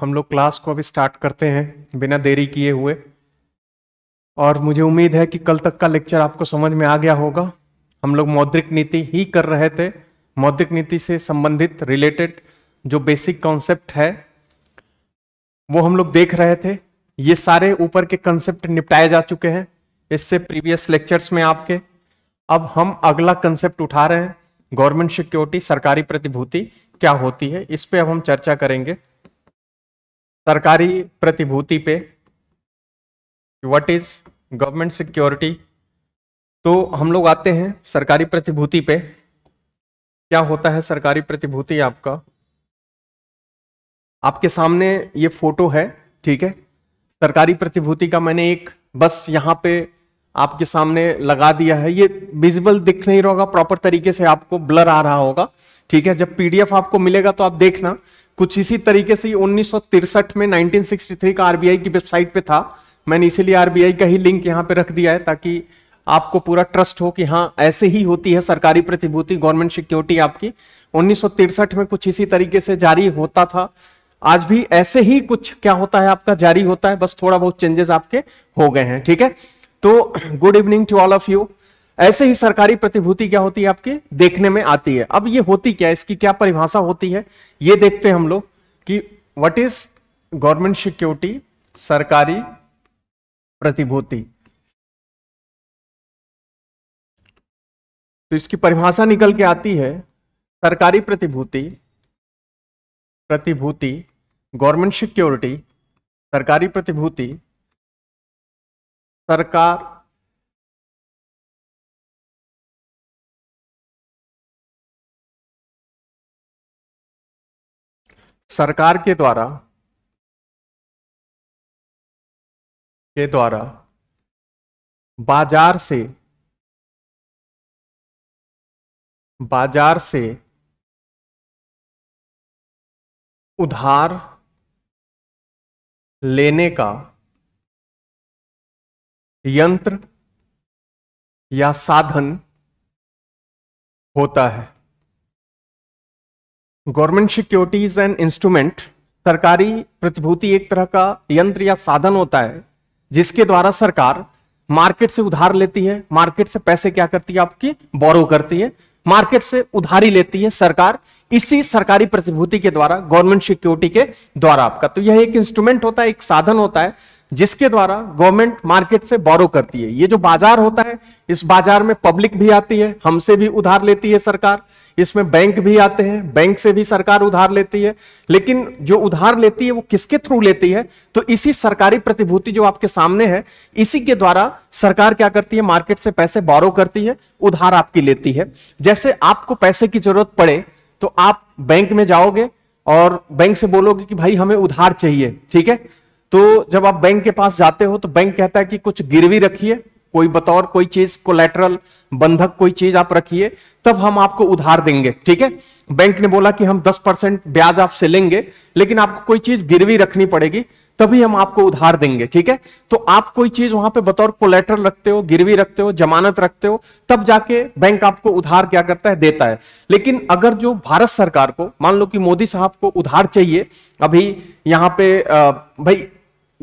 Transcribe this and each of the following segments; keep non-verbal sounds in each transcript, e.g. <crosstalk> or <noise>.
हम लोग क्लास को अभी स्टार्ट करते हैं बिना देरी किए हुए और मुझे उम्मीद है कि कल तक का लेक्चर आपको समझ में आ गया होगा हम लोग मौद्रिक नीति ही कर रहे थे मौद्रिक नीति से संबंधित रिलेटेड जो बेसिक कॉन्सेप्ट है वो हम लोग देख रहे थे ये सारे ऊपर के कंसेप्ट निपटाए जा चुके हैं इससे प्रीवियस लेक्चर्स में आपके अब हम अगला कंसेप्ट उठा रहे हैं गवर्नमेंट सिक्योरिटी सरकारी प्रतिभूति क्या होती है इस पे अब हम चर्चा करेंगे सरकारी प्रतिभूति पे व्हाट इज गवर्नमेंट सिक्योरिटी तो हम लोग आते हैं सरकारी प्रतिभूति पे क्या होता है सरकारी प्रतिभूति आपका आपके सामने ये फोटो है ठीक है सरकारी प्रतिभूति का मैंने एक बस यहाँ पे आपके सामने लगा दिया है ये विजिबल दिख नहीं रहा होगा प्रॉपर तरीके से आपको ब्लर आ रहा होगा ठीक है जब पीडीएफ आपको मिलेगा तो आप देखना कुछ इसी तरीके से उन्नीस में 1963 का आरबीआई की वेबसाइट पे था मैंने इसीलिए आरबीआई का ही लिंक यहाँ पे रख दिया है ताकि आपको पूरा ट्रस्ट हो कि हाँ ऐसे ही होती है सरकारी प्रतिभूति गवर्नमेंट सिक्योरिटी आपकी उन्नीस में कुछ इसी तरीके से जारी होता था आज भी ऐसे ही कुछ क्या होता है आपका जारी होता है बस थोड़ा बहुत चेंजेस आपके हो गए हैं ठीक है तो good evening to all of you ऐसे ही सरकारी प्रतिभूति क्या होती है आपकी देखने में आती है अब ये होती क्या है इसकी क्या परिभाषा होती है ये देखते हैं हम लोग कि व्हाट इज गवर्नमेंट सिक्योरिटी सरकारी प्रतिभूति तो इसकी परिभाषा निकल के आती है सरकारी प्रतिभूति प्रतिभूति गवर्नमेंट सिक्योरिटी सरकारी प्रतिभूति सरकार सरकार के द्वारा के द्वारा बाजार से बाजार से उधार लेने का यंत्र या साधन होता है गवर्नमेंट सिक्योरिटीज एंड इंस्ट्रूमेंट सरकारी प्रतिभूति एक तरह का यंत्र या साधन होता है जिसके द्वारा सरकार मार्केट से उधार लेती है मार्केट से पैसे क्या करती है आपकी बोरो करती है मार्केट से उधारी लेती है सरकार इसी सरकारी प्रतिभूति के द्वारा गवर्नमेंट सिक्योरिटी के द्वारा आपका तो यह एक इंस्ट्रूमेंट होता है एक साधन होता है जिसके द्वारा गवर्नमेंट मार्केट से बोरो करती है ये जो बाजार होता है इस बाजार में पब्लिक भी आती है हमसे भी उधार लेती है सरकार इसमें बैंक भी आते हैं बैंक से भी सरकार उधार लेती है लेकिन जो उधार लेती है वो किसके थ्रू लेती है तो इसी सरकारी प्रतिभूति जो आपके सामने है इसी के द्वारा सरकार क्या करती है मार्केट से पैसे बोरो करती है उधार आपकी लेती है जैसे आपको पैसे की जरूरत पड़े तो आप बैंक में जाओगे और बैंक से बोलोगे कि भाई हमें उधार चाहिए ठीक है तो जब आप बैंक के पास जाते हो तो बैंक कहता है कि कुछ गिरवी रखिए कोई बतौर कोई चीज को बंधक कोई चीज आप रखिए तब हम आपको उधार देंगे ठीक है बैंक ने बोला कि हम 10 परसेंट ब्याज आपसे लेंगे लेकिन आपको कोई चीज गिरवी रखनी पड़ेगी तभी हम आपको उधार देंगे ठीक है तो आप कोई चीज वहां पे बतौर कोलेटर रखते हो गिरवी रखते हो जमानत रखते हो तब जाके बैंक आपको उधार क्या करता है देता है लेकिन अगर जो भारत सरकार को मान लो कि मोदी साहब को उधार चाहिए अभी यहाँ पे आ, भाई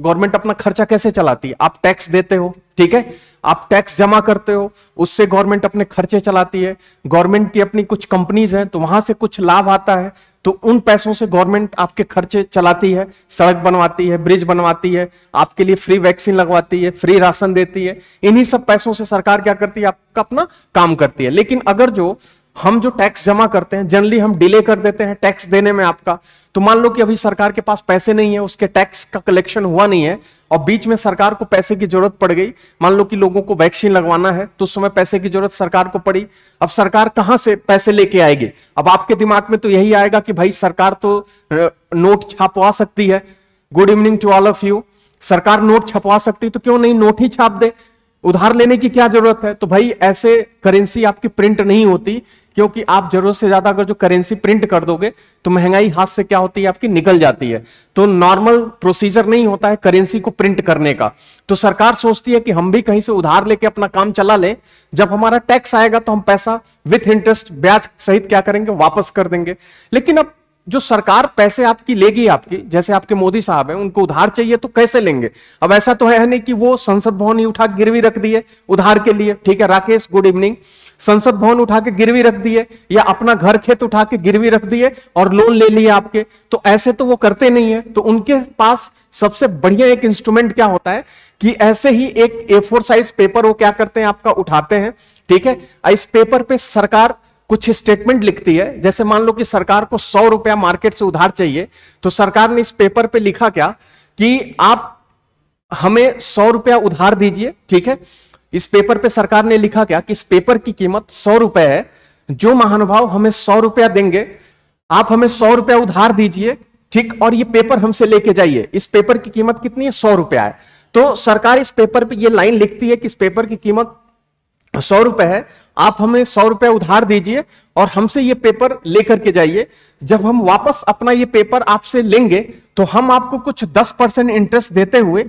गवर्नमेंट अपना खर्चा कैसे चलाती है आप टैक्स देते हो ठीक है आप टैक्स जमा करते हो उससे गवर्नमेंट अपने खर्चे चलाती है गवर्नमेंट की अपनी कुछ कंपनीज हैं तो वहां से कुछ लाभ आता है तो उन पैसों से गवर्नमेंट आपके खर्चे चलाती है सड़क बनवाती है ब्रिज बनवाती है आपके लिए फ्री वैक्सीन लगवाती है फ्री राशन देती है इन्हीं सब पैसों से सरकार क्या करती है आपका अपना काम करती है लेकिन अगर जो हम जो टैक्स जमा करते हैं जनरली हम डिले कर देते हैं टैक्स देने में आपका तो मान लो कि अभी सरकार के पास पैसे नहीं है उसके टैक्स का कलेक्शन हुआ नहीं है और बीच में सरकार को पैसे की जरूरत पड़ गई मान लो कि लोगों को वैक्सीन लगवाना है तो उस समय पैसे की जरूरत सरकार को पड़ी अब सरकार कहां से पैसे लेके आएगी अब आपके दिमाग में तो यही आएगा कि भाई सरकार तो नोट छापवा सकती है good evening to all of you सरकार नोट छपवा सकती है तो क्यों नहीं नोट ही छाप दे उधार लेने की क्या जरूरत है तो भाई ऐसे करेंसी आपकी प्रिंट नहीं होती क्योंकि आप जरूरत से ज्यादा अगर जो करेंसी प्रिंट कर दोगे तो महंगाई हाथ से क्या होती है आपकी निकल जाती है तो नॉर्मल प्रोसीजर नहीं होता है करेंसी को प्रिंट करने का तो सरकार सोचती है कि हम भी कहीं से उधार लेके अपना काम चला ले जब हमारा टैक्स आएगा तो हम पैसा विथ इंटरेस्ट ब्याज सहित क्या करेंगे वापस कर देंगे लेकिन अब जो सरकार पैसे आपकी लेगी आपकी जैसे आपके मोदी साहब हैं उनको उधार चाहिए तो कैसे लेंगे अब ऐसा तो है नहीं कि वो संसद भवन ही उठा गिरवी रख दिए उधार के लिए ठीक है राकेश गुड इवनिंग संसद भवन उठा के गिरवी रख दिए या अपना घर खेत उठा के गिरवी रख दिए और लोन ले लिए आपके तो ऐसे तो वो करते नहीं है तो उनके पास सबसे बढ़िया एक इंस्ट्रूमेंट क्या होता है कि ऐसे ही एक ए फोर साइज पेपर वो क्या करते हैं आपका उठाते हैं ठीक है इस पेपर पे सरकार कुछ स्टेटमेंट लिखती है जैसे मान लो कि सरकार को सौ रुपया मार्केट से उधार चाहिए तो सरकार ने इस पेपर पे लिखा क्या कि आप हमें सौ रुपया उधार दीजिए ठीक है इस पेपर पे सरकार ने लिखा क्या कि इस पेपर की कीमत सौ रुपए है जो महानुभाव हमें सौ रुपया देंगे आप हमें सौ रुपया उधार दीजिए ठीक और ये पेपर हमसे लेके जाइए इस पेपर की कीमत कितनी है सौ रुपया है तो सरकार इस पेपर पे ये लाइन लिखती है कि इस पेपर की कीमत सौ रुपए है आप हमें सौ रुपया उधार दीजिए और हमसे ये पेपर लेकर के जाइए जब हम वापस अपना ये पेपर आपसे लेंगे तो हम आपको कुछ 10 परसेंट इंटरेस्ट देते हुए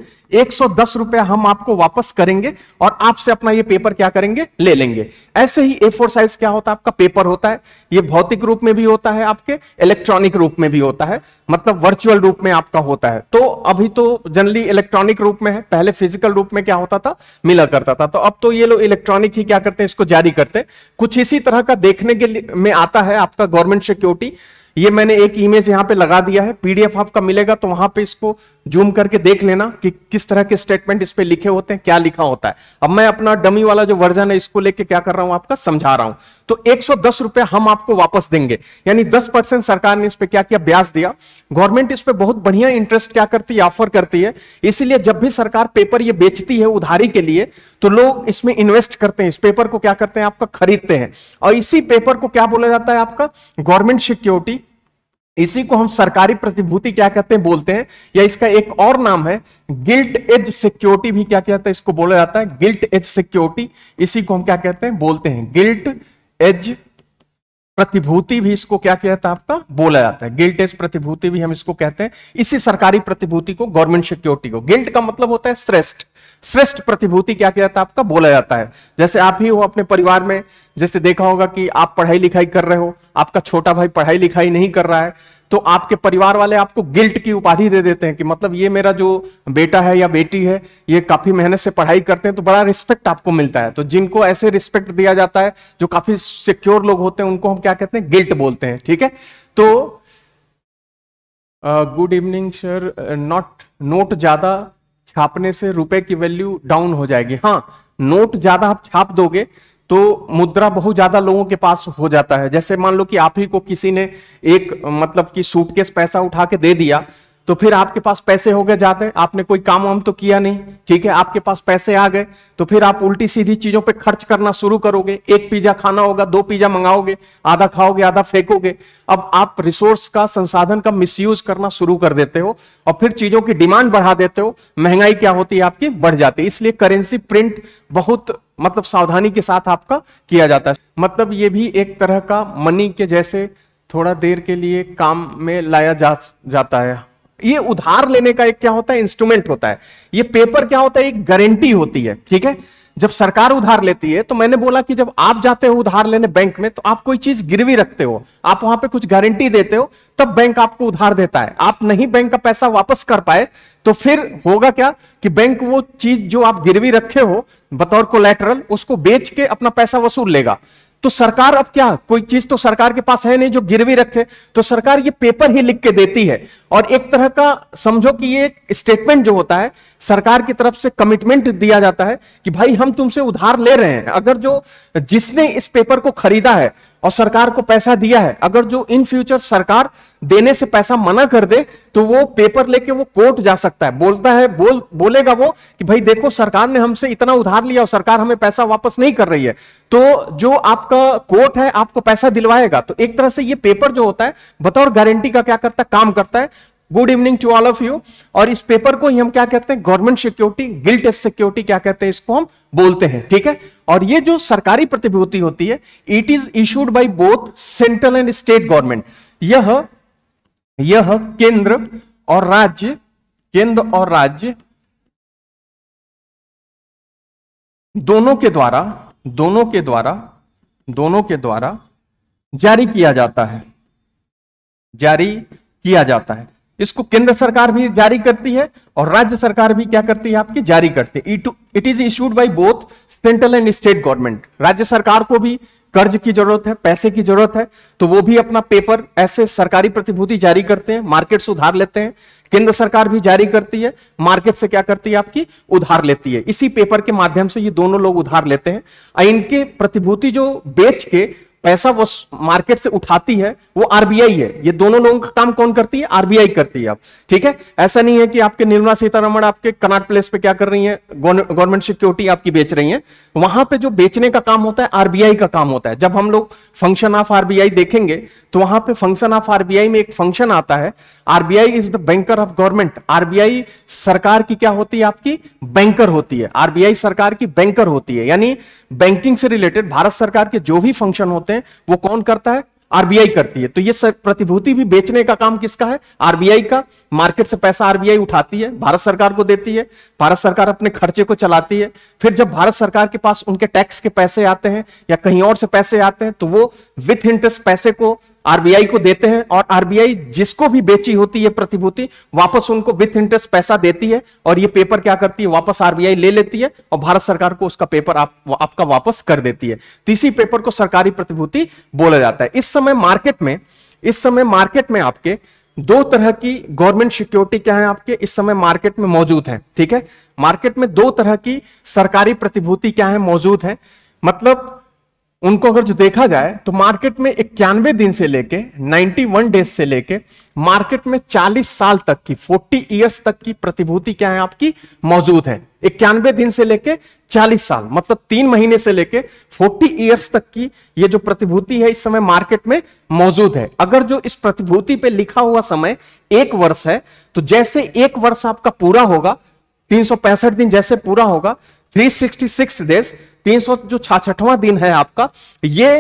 दस रुपया हम आपको वापस करेंगे और आपसे अपना ये पेपर क्या करेंगे ले लेंगे ऐसे ही ए फोर साइज क्या होता है आपका पेपर होता है ये भौतिक रूप में भी होता है आपके इलेक्ट्रॉनिक रूप में भी होता है मतलब वर्चुअल रूप में आपका होता है तो अभी तो जनरली इलेक्ट्रॉनिक रूप में है पहले फिजिकल रूप में क्या होता था मिला करता था तो अब तो ये लोग इलेक्ट्रॉनिक ही क्या करते हैं इसको जारी करते कुछ इसी तरह का देखने के लिए में आता है आपका गवर्नमेंट सिक्योरिटी ये मैंने एक इमेज यहाँ पे लगा दिया है पीडीएफ आपका मिलेगा तो वहां पे इसको जूम करके देख लेना कि किस तरह के स्टेटमेंट इस पे लिखे होते हैं क्या लिखा होता है अब मैं अपना डमी वाला जो वर्जन है इसको लेके क्या कर रहा हूं आपका समझा रहा हूं तो एक रुपए हम आपको वापस देंगे यानी दस परसेंट सरकार ने इस पर क्या किया ब्याज दिया गवर्नमेंट इस पर बहुत बढ़िया इंटरेस्ट क्या करती है ऑफर करती है इसीलिए जब भी सरकार पेपर ये बेचती है उधारी के लिए तो लोग इसमें इन्वेस्ट करते हैं इस पेपर को क्या करते हैं आपका खरीदते हैं और इसी पेपर को क्या बोला जाता है आपका गवर्नमेंट सिक्योरिटी इसी को हम सरकारी प्रतिभूति क्या कहते हैं बोलते हैं या इसका एक और नाम है गिल्ट एज सिक्योरिटी भी क्या कहता है इसको बोला जाता है गिल्ट एज सिक्योरिटी इसी को हम क्या कहते हैं बोलते हैं गिल्ट एज प्रतिभूति भी इसको क्या कहता है आपका बोला जाता है गिल्ट एज प्रतिभूति भी हम इसको कहते हैं इसी सरकारी प्रतिभूति को गवर्नमेंट सिक्योरिटी को गिल्ट का मतलब होता है श्रेष्ठ श्रेष्ठ प्रतिभूति क्या किया जाता है आपका बोला जाता है जैसे आप ही हो अपने परिवार में जैसे देखा होगा कि आप पढ़ाई लिखाई कर रहे हो आपका छोटा भाई पढ़ाई लिखाई नहीं कर रहा है तो आपके परिवार वाले आपको गिल्ट की उपाधि दे देते हैं कि मतलब ये मेरा जो बेटा है या बेटी है ये काफी मेहनत से पढ़ाई करते हैं तो बड़ा रिस्पेक्ट आपको मिलता है तो जिनको ऐसे रिस्पेक्ट दिया जाता है जो काफी सिक्योर लोग होते हैं उनको हम क्या कहते हैं गिल्ट बोलते हैं ठीक है तो good evening sir not note ज्यादा छापने से रुपए की वैल्यू डाउन हो जाएगी हाँ नोट ज्यादा आप छाप दोगे तो मुद्रा बहुत ज्यादा लोगों के पास हो जाता है जैसे मान लो कि आप ही को किसी ने एक मतलब कि सूटकेस पैसा उठा के दे दिया तो फिर आपके पास पैसे हो गए जाते आपने कोई काम वाम तो किया नहीं ठीक है आपके पास पैसे आ गए तो फिर आप उल्टी सीधी चीजों पे खर्च करना शुरू करोगे एक पिज्जा खाना होगा दो पिज्जा मंगाओगे आधा खाओगे आधा फेंकोगे अब आप रिसोर्स का संसाधन का मिसयूज करना शुरू कर देते हो और फिर चीजों की डिमांड बढ़ा देते हो महंगाई क्या होती है आपकी बढ़ जाती है इसलिए करेंसी प्रिंट बहुत मतलब सावधानी के साथ आपका किया जाता है मतलब ये भी एक तरह का मनी के जैसे थोड़ा देर के लिए काम में लाया जा जाता है ये उधार लेने का एक क्या होता है इंस्ट्रूमेंट होता है ये पेपर क्या होता है एक गारंटी होती है ठीक है जब सरकार उधार लेती है तो मैंने बोला कि जब आप जाते हो उधार लेने बैंक में तो आप कोई चीज गिरवी रखते हो आप वहां पे कुछ गारंटी देते हो तब बैंक आपको उधार देता है आप नहीं बैंक का पैसा वापस कर पाए तो फिर होगा क्या कि बैंक वो चीज जो आप गिरवी रखे हो बतौर को उसको बेच के अपना पैसा वसूल लेगा तो सरकार अब क्या कोई चीज तो सरकार के पास है नहीं जो गिरवी रखे तो सरकार ये पेपर ही लिख के देती है और एक तरह का समझो कि ये स्टेटमेंट जो होता है सरकार की तरफ से कमिटमेंट दिया जाता है कि भाई हम तुमसे उधार ले रहे हैं अगर जो जिसने इस पेपर को खरीदा है और सरकार को पैसा दिया है अगर जो इन फ्यूचर सरकार देने से पैसा मना कर दे तो वो पेपर लेके वो कोर्ट जा सकता है बोलता है बोल बोलेगा वो कि भाई देखो सरकार ने हमसे इतना उधार लिया और सरकार हमें पैसा वापस नहीं कर रही है तो जो आपका कोर्ट है आपको पैसा दिलवाएगा तो एक तरह से ये पेपर जो होता है बतौर गारंटी का क्या करता है काम करता है good evening to all of you और इस पेपर को ही हम क्या कहते हैं गवर्नमेंट सिक्योरिटी गिल्ट सिक्योरिटी क्या कहते हैं इसको हम बोलते हैं ठीक है और ये जो सरकारी प्रतिभूति होती है it is issued by both central and state government यह यह केंद्र और राज्य केंद्र और राज्य दोनों के द्वारा दोनों के द्वारा दोनों के द्वारा जारी किया जाता है जारी किया जाता है इसको केंद्र सरकार भी जारी करती है और राज्य सरकार भी क्या करती है आपकी जारी करती है it is issued by both central and state government राज्य सरकार को भी कर्ज की जरूरत है पैसे की जरूरत है तो वो भी अपना पेपर ऐसे सरकारी प्रतिभूति जारी करते हैं मार्केट से उधार लेते हैं केंद्र सरकार भी जारी करती है मार्केट से क्या करती है आपकी उधार लेती है इसी पेपर के माध्यम से ये दोनों लोग उधार लेते हैं इनके प्रतिभूति जो बेच के पैसा वो मार्केट से उठाती है वो आरबीआई है ये दोनों लोगों का काम कौन करती है आरबीआई करती है अब ठीक है ऐसा नहीं है कि आपके निर्मला सीतारमण आपके कनाट प्लेस पे क्या कर रही है गवर्नमेंट सिक्योरिटी आपकी बेच रही है वहां पे जो बेचने का काम होता है आरबीआई का काम होता है जब हम लोग फंक्शन ऑफ आरबीआई देखेंगे तो वहां पर फंक्शन ऑफ आरबीआई में एक फंक्शन आता है RBI is the banker of government RBI सरकार की क्या होती है आपकी बैंकर होती है आरबीआई सरकार की बैंकर होती है यानी बैंकिंग से रिलेटेड भारत सरकार के जो भी फंक्शन होते होते हैं वो कौन करता है आरबीआई करती है तो ये प्रतिभूति भी बेचने का काम किसका है आरबीआई का मार्केट से पैसा आरबीआई उठाती है भारत सरकार को देती है भारत सरकार अपने खर्चे को चलाती है फिर जब भारत सरकार के पास उनके टैक्स के पैसे आते हैं या कहीं और से पैसे आते हैं तो वो विथ इंटरेस्ट पैसे को आरबीआई को देते हैं और आरबीआई जिसको भी बेची होती है प्रतिभूति वापस उनको विथ इंटरेस्ट पैसा देती है और ये पेपर क्या करती है वापस आरबीआई ले लेती है और भारत सरकार को उसका पेपर आप आपका वापस कर देती है तो इसी पेपर को सरकारी प्रतिभूति बोला जाता है इस समय मार्केट में इस समय मार्केट में आपके दो तरह की गवर्नमेंट सिक्योरिटी क्या है आपके इस समय मार्केट में मौजूद है ठीक है मार्केट में दो तरह की सरकारी प्रतिभूति क्या है मौजूद है मतलब उनको अगर जो देखा जाए तो मार्केट में इक्यानवे दिन से लेके 91 डेज से लेके मार्केट में 40 साल तक की 40 इयर्स तक की प्रतिभूति क्या है आपकी मौजूद है इक्यानवे दिन से लेके 40 साल मतलब तीन महीने से लेके 40 इयर्स तक की ये जो प्रतिभूति है इस समय मार्केट में मौजूद है अगर जो इस प्रतिभूति पे लिखा हुआ समय एक वर्ष है तो जैसे एक वर्ष आपका पूरा होगा तीन दिन जैसे पूरा होगा 366 डेज तीन सौ जो छठवा दिन है आपका ये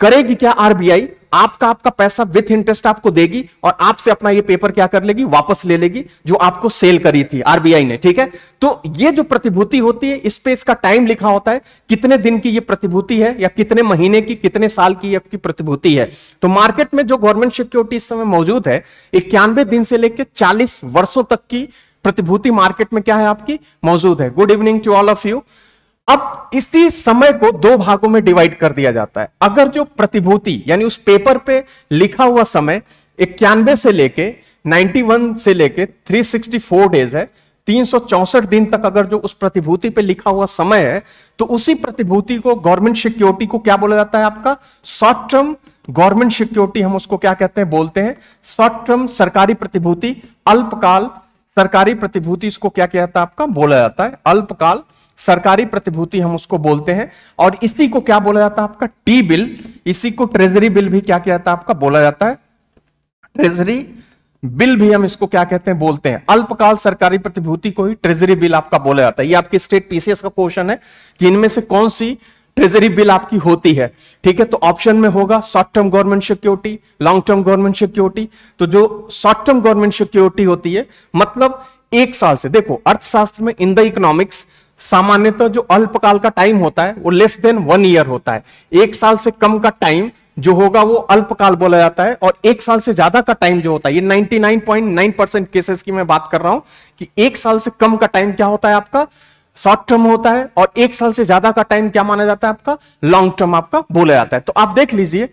करेगी क्या आरबीआई आपका आपका पैसा विथ इंटरेस्ट आपको देगी और आपसे अपना ये पेपर क्या कर लेगी वापस ले लेगी जो आपको सेल करी थी आरबीआई ने ठीक है तो ये जो प्रतिभूति होती है इस पे इसका टाइम लिखा होता है कितने दिन की ये प्रतिभूति है या कितने महीने की कितने साल की आपकी प्रतिभूति है तो मार्केट में जो गवर्नमेंट सिक्योरिटी इस समय मौजूद है इक्यानवे दिन से लेकर चालीस वर्षों तक की प्रतिभूति मार्केट में क्या है आपकी मौजूद है good evening to all of you अब इसी समय को दो भागों में डिवाइड कर दिया जाता है अगर जो प्रतिभूति यानी उस पेपर पे लिखा हुआ समय इक्यानवे से लेके 91 से लेके 364 डेज है तीन दिन तक अगर जो उस प्रतिभूति पे लिखा हुआ समय है तो उसी प्रतिभूति को गवर्नमेंट सिक्योरिटी को क्या बोला जाता है आपका शॉर्ट टर्म गवर्नमेंट सिक्योरिटी हम उसको क्या कहते हैं बोलते हैं शॉर्ट टर्म सरकारी प्रतिभूति अल्पकाल सरकारी प्रतिभूति इसको क्या कहता है आपका बोला जाता है अल्पकाल सरकारी प्रतिभूति हम उसको बोलते हैं और इसी को क्या बोला जाता है आपका टी बिल इसी को ट्रेजरी बिल भी क्या किया जाता है आपका बोला जाता है ट्रेजरी बिल भी हम इसको क्या कहते हैं बोलते हैं अल्पकाल सरकारी प्रतिभूति को ही ट्रेजरी बिल आपका बोला जाता है ये आपके स्टेट पीसीएस का क्वेश्चन है कि इनमें से कौन सी ट्रेजरी बिल आपकी होती है ठीक है तो ऑप्शन में होगा short term government security long term government security तो जो शॉर्ट टर्म गवर्नमेंट सिक्योरिटी होती है मतलब एक साल से देखो अर्थशास्त्र में इन द इकोनॉमिक्स सामान्यतः जो अल्पकाल का टाइम होता है वो लेस देन वन ईयर होता है एक साल से कम का टाइम जो होगा वो अल्पकाल बोला जाता है और एक साल से ज्यादा का टाइम जो होता है ये 99.9 परसेंट केसेस की मैं बात कर रहा हूं कि एक साल से कम का टाइम क्या होता है आपका शॉर्ट टर्म होता है और एक साल से ज्यादा का टाइम क्या माना जाता है आपका लॉन्ग टर्म आपका बोला जाता है तो आप देख लीजिए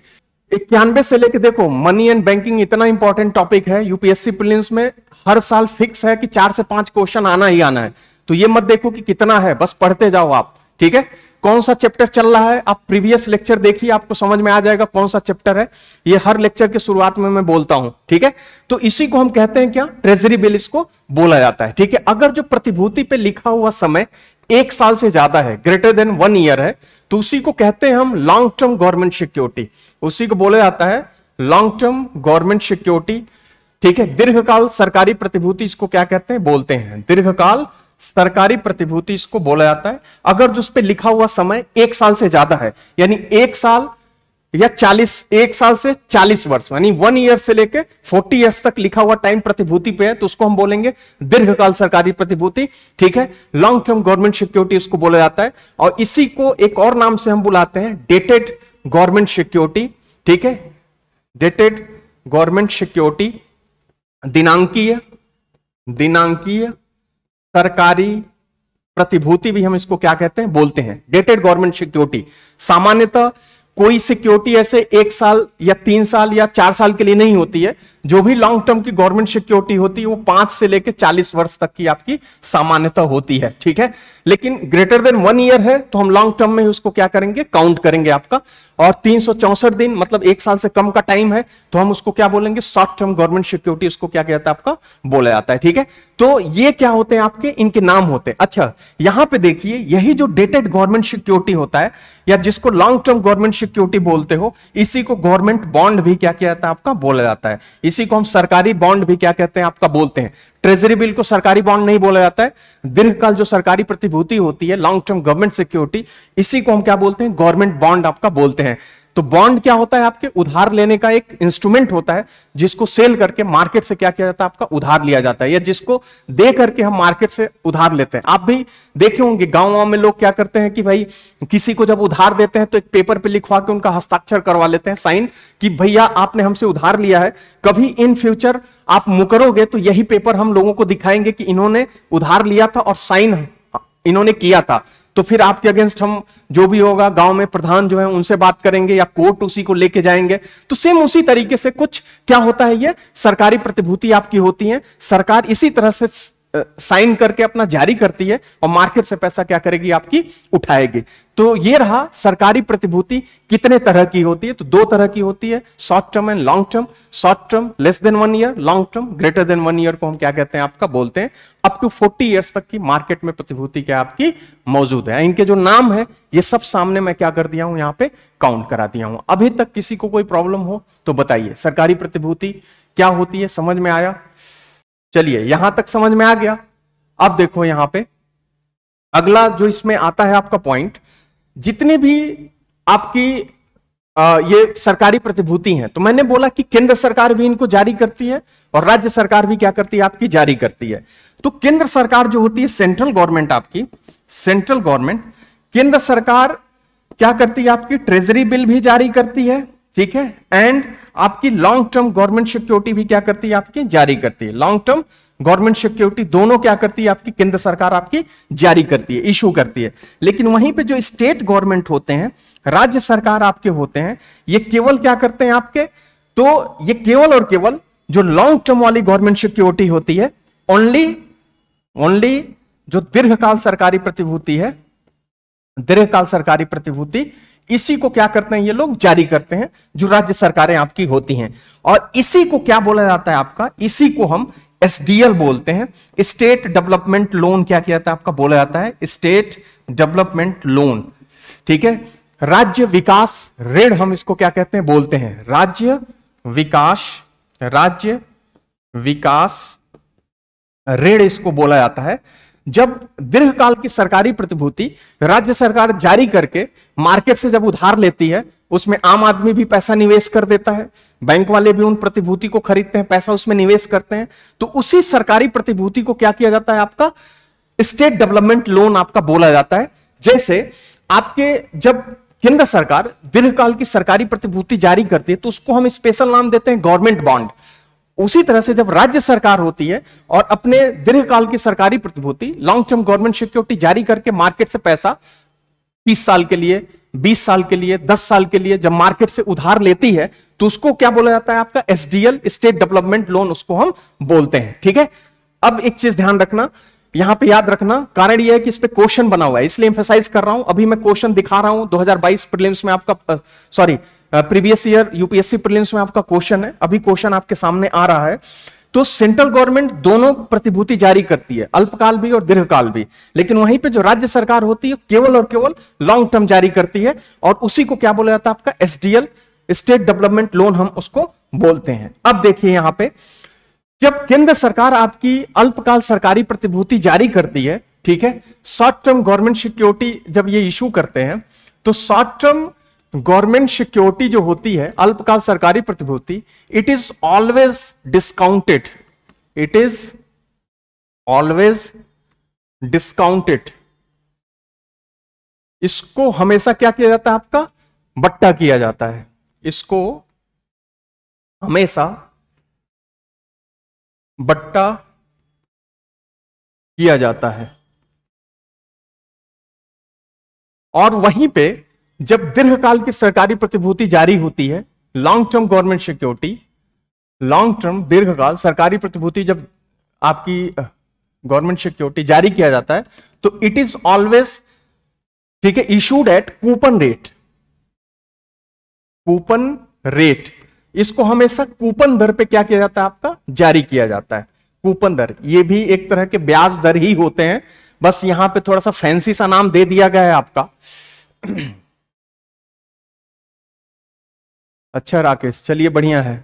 इक्यानवे से लेकर देखो मनी एंड बैंकिंग इतना इंपॉर्टेंट टॉपिक है यूपीएससी प्रिलिम्स में हर साल फिक्स है कि चार से पांच क्वेश्चन आना ही आना है तो ये मत देखो कि कितना है बस पढ़ते जाओ आप ठीक है कौन सा चैप्टर चल रहा है आप प्रीवियस लेक्चर देखिए आपको समझ में आ जाएगा कौन सा चैप्टर है ये हर लेक्चर के शुरुआत में मैं बोलता हूं ठीक है तो इसी को हम कहते हैं क्या ट्रेजरी बिल इसको बोला जाता है ठीक है अगर जो प्रतिभूति पे लिखा हुआ समय एक साल से ज्यादा है ग्रेटर देन वन ईयर है तो उसी को कहते हैं हम लॉन्ग टर्म गवर्नमेंट सिक्योरिटी उसी को बोला जाता है लॉन्ग टर्म गवर्नमेंट सिक्योरिटी ठीक है दीर्घकाल सरकारी प्रतिभूति इसको क्या कहते हैं बोलते हैं दीर्घकाल सरकारी प्रतिभूति इसको बोला जाता है अगर जो उस पर लिखा हुआ समय एक साल से ज्यादा है यानी एक साल या चालीस एक साल से चालीस वर्ष यानी वन ईयर से लेकर फोर्टी ईयर्स तक लिखा हुआ टाइम प्रतिभूति पे है तो उसको हम बोलेंगे दीर्घकाल सरकारी प्रतिभूति ठीक है लॉन्ग टर्म गवर्नमेंट सिक्योरिटी उसको बोला जाता है और इसी को एक और नाम से हम बुलाते हैं डेटेड गवर्नमेंट सिक्योरिटी ठीक है डेटेड गवर्नमेंट सिक्योरिटी दिनांकीय दिनांकीय सरकारी प्रतिभूति भी हम इसको क्या कहते हैं बोलते हैं डेटेड गवर्नमेंट सिक्योरिटी सामान्यतः कोई सिक्योरिटी ऐसे एक साल या तीन साल या चार साल के लिए नहीं होती है जो भी लॉन्ग टर्म की गवर्नमेंट सिक्योरिटी होती है वो पांच से लेकर चालीस वर्ष तक की आपकी सामान्यता होती है ठीक है लेकिन ग्रेटर देन वन ईयर है तो हम लॉन्ग टर्म में उसको क्या करेंगे काउंट करेंगे आपका और तीन दिन मतलब एक साल से कम का टाइम है तो हम उसको क्या बोलेंगे शॉर्ट टर्म गवर्नमेंट सिक्योरिटी उसको क्या कहता है आपका बोला जाता है ठीक है तो ये क्या होते हैं आपके इनके नाम होते हैं अच्छा यहां पे देखिए यही जो डेटेड गवर्नमेंट सिक्योरिटी होता है या जिसको लॉन्ग टर्म गवर्नमेंट सिक्योरिटी बोलते हो इसी को गवर्नमेंट बॉन्ड भी क्या किया जाता है आपका बोला जाता है इसी को हम सरकारी बॉन्ड भी क्या कहते हैं आपका बोलते हैं ट्रेजरी बिल को सरकारी बॉन्ड नहीं बोला जाता है दीर्घकाल जो सरकारी प्रतिभूति होती है लॉन्ग टर्म गवर्नमेंट सिक्योरिटी इसी को हम क्या बोलते हैं गवर्नमेंट बॉन्ड आपका बोलते हैं तो बॉन्ड क्या होता है आपके उधार लेने का एक इंस्ट्रूमेंट होता है जिसको सेल करके मार्केट से क्या किया जाता है आपका उधार लिया जाता है या जिसको दे करके हम मार्केट से उधार लेते हैं आप भी देखे होंगे गांव गांव में लोग क्या करते हैं कि भाई किसी को जब उधार देते हैं तो एक पेपर पे लिखवा के उनका हस्ताक्षर करवा लेते हैं साइन कि भैया आपने हमसे उधार लिया है कभी इन फ्यूचर आप मुकरोगे तो यही पेपर हम लोगों को दिखाएंगे कि इन्होंने उधार लिया था और साइन इन्होंने किया था तो फिर आपके अगेंस्ट हम जो भी होगा गांव में प्रधान जो है उनसे बात करेंगे या कोर्ट उसी को लेके जाएंगे तो सेम उसी तरीके से कुछ क्या होता है ये सरकारी प्रतिभूति आपकी होती है सरकार इसी तरह से साइन करके अपना जारी करती है और मार्केट से पैसा क्या करेगी आपकी उठाएगी तो ये रहा सरकारी प्रतिभूति कितने तरह की होती है तो दो तरह की होती है short term and long term short term less than one year long term greater than one year को हम क्या कहते हैं आपका बोलते हैं अप टू फोर्टी ईयर्स तक की मार्केट में प्रतिभूति क्या आपकी मौजूद है इनके जो नाम है ये सब सामने मैं क्या कर दिया हूं यहां पर काउंट करा दिया हूं अभी तक किसी को कोई प्रॉब्लम हो तो बताइए सरकारी प्रतिभूति क्या होती है समझ में आया चलिए यहां तक समझ में आ गया अब देखो यहां पे अगला जो इसमें आता है आपका पॉइंट जितने भी आपकी आ, ये सरकारी प्रतिभूति हैं तो मैंने बोला कि केंद्र सरकार भी इनको जारी करती है और राज्य सरकार भी क्या करती है आपकी जारी करती है तो केंद्र सरकार जो होती है सेंट्रल गवर्नमेंट आपकी सेंट्रल गवर्नमेंट केंद्र सरकार क्या करती है आपकी ट्रेजरी बिल भी जारी करती है ठीक है एंड आपकी लॉन्ग टर्म गवर्नमेंट सिक्योरिटी भी क्या करती है आपकी जारी करती है लॉन्ग टर्म गवर्नमेंट सिक्योरिटी दोनों क्या करती है आपकी केंद्र सरकार आपकी जारी करती है इशू करती है लेकिन वहीं पे जो स्टेट गवर्नमेंट होते हैं राज्य सरकार आपके होते हैं ये केवल क्या करते हैं आपके तो ये केवल और केवल जो लॉन्ग टर्म वाली गवर्नमेंट सिक्योरिटी होती है ओनली ओनली जो दीर्घकाल सरकारी प्रतिभूति है दीर्घकाल सरकारी प्रतिभूति इसी को क्या करते हैं ये लोग जारी करते हैं जो राज्य सरकारें आपकी होती हैं और इसी को क्या बोला जाता है आपका इसी को हम एसडीएल बोलते हैं स्टेट डेवलपमेंट लोन क्या किया जाता है आपका बोला जाता है स्टेट डेवलपमेंट लोन ठीक है राज्य विकास ऋण हम इसको क्या कहते हैं बोलते हैं राज्य विकास राज्य विकास ऋण इसको बोला जाता है जब दीर्घकाल की सरकारी प्रतिभूति राज्य सरकार जारी करके मार्केट से जब उधार लेती है उसमें आम आदमी भी पैसा निवेश कर देता है बैंक वाले भी उन प्रतिभूति को खरीदते हैं पैसा उसमें निवेश करते हैं तो उसी सरकारी प्रतिभूति को क्या किया जाता है आपका स्टेट डेवलपमेंट लोन आपका बोला जाता है जैसे आपके जब केंद्र सरकार दीर्घकाल की सरकारी प्रतिभूति जारी करती है तो उसको हम स्पेशल नाम देते हैं गवर्नमेंट बॉन्ड उसी तरह से जब राज्य सरकार होती है और अपने दीर्घकाल की सरकारी प्रतिभूति लॉन्ग टर्म गवर्नमेंट सिक्योरिटी जारी करके मार्केट से पैसा 30 साल के लिए 20 साल के लिए 10 साल के लिए जब मार्केट से उधार लेती है तो उसको क्या बोला जाता है आपका एसडीएल स्टेट डेवलपमेंट लोन उसको हम बोलते हैं ठीक है अब एक चीज ध्यान रखना यहां पे याद रखना कारण यह है कि इस पे क्वेश्चन बना हुआ है इसलिए एम्फेसाइज कर रहा हूं अभी मैं क्वेश्चन दिखा रहा हूं 2022 प्रीलिम्स में आपका sorry previous year UPSC prelims में आपका क्वेश्चन है अभी क्वेश्चन आपके सामने आ रहा है तो सेंट्रल गवर्नमेंट दोनों प्रतिभूति जारी करती है अल्पकाल भी और दीर्घकाल भी लेकिन वहीं पे जो राज्य सरकार होती है केवल और केवल लॉन्ग टर्म जारी करती है और उसी को क्या बोला जाता है आपका एसडीएल स्टेट डेवलपमेंट लोन हम उसको बोलते हैं अब देखिए यहां पर जब केंद्र सरकार आपकी अल्पकाल सरकारी प्रतिभूति जारी करती है ठीक है शॉर्ट टर्म गवर्नमेंट सिक्योरिटी जब ये इशू करते हैं तो शॉर्ट टर्म गवर्नमेंट सिक्योरिटी जो होती है अल्पकाल सरकारी प्रतिभूति it is always discounted it is always discounted इसको हमेशा क्या किया जाता है आपका बट्टा किया जाता है इसको हमेशा बट्टा किया जाता है और वहीं पे जब दीर्घकाल की सरकारी प्रतिभूति जारी होती है long term government security long term दीर्घकाल सरकारी प्रतिभूति जब आपकी गवर्नमेंट सिक्योरिटी जारी किया जाता है तो इट इज ऑलवेज ठीक है issued at coupon rate coupon rate इसको हमेशा कूपन दर पे क्या किया जाता है आपका जारी किया जाता है कूपन दर ये भी एक तरह के ब्याज दर ही होते हैं बस यहां पे थोड़ा सा फैंसी सा नाम दे दिया गया है आपका <clears throat> अच्छा राकेश चलिए बढ़िया है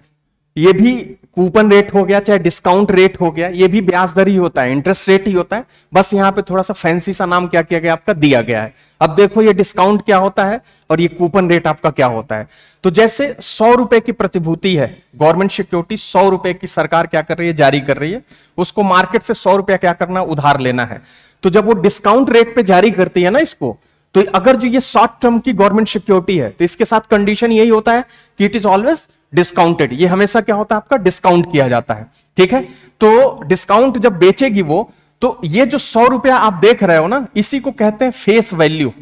ये भी कूपन रेट हो गया चाहे डिस्काउंट रेट हो गया ये भी ब्याज दर ही होता है इंटरेस्ट रेट ही होता है बस यहाँ पे थोड़ा सा फैंसी सा नाम क्या किया गया आपका दिया गया है अब देखो ये डिस्काउंट क्या होता है और ये कूपन रेट आपका क्या होता है तो जैसे सौ रुपए की प्रतिभूति है गवर्नमेंट सिक्योरिटी सौ रुपए की सरकार क्या कर रही है जारी कर रही है उसको मार्केट से सौ रुपया क्या करना उधार लेना है तो जब वो डिस्काउंट रेट पे जारी करती है ना इसको तो अगर जो ये शॉर्ट टर्म की गवर्नमेंट सिक्योरिटी है तो इसके साथ कंडीशन यही होता है कि इट इज ऑलवेज डिस्काउंटेड ये हमेशा क्या होता है आपका डिस्काउंट किया जाता है ठीक है तो डिस्काउंट जब बेचेगी वो तो ये जो सौ रुपया आप देख रहे हो ना इसी को कहते हैं फेस वैल्यू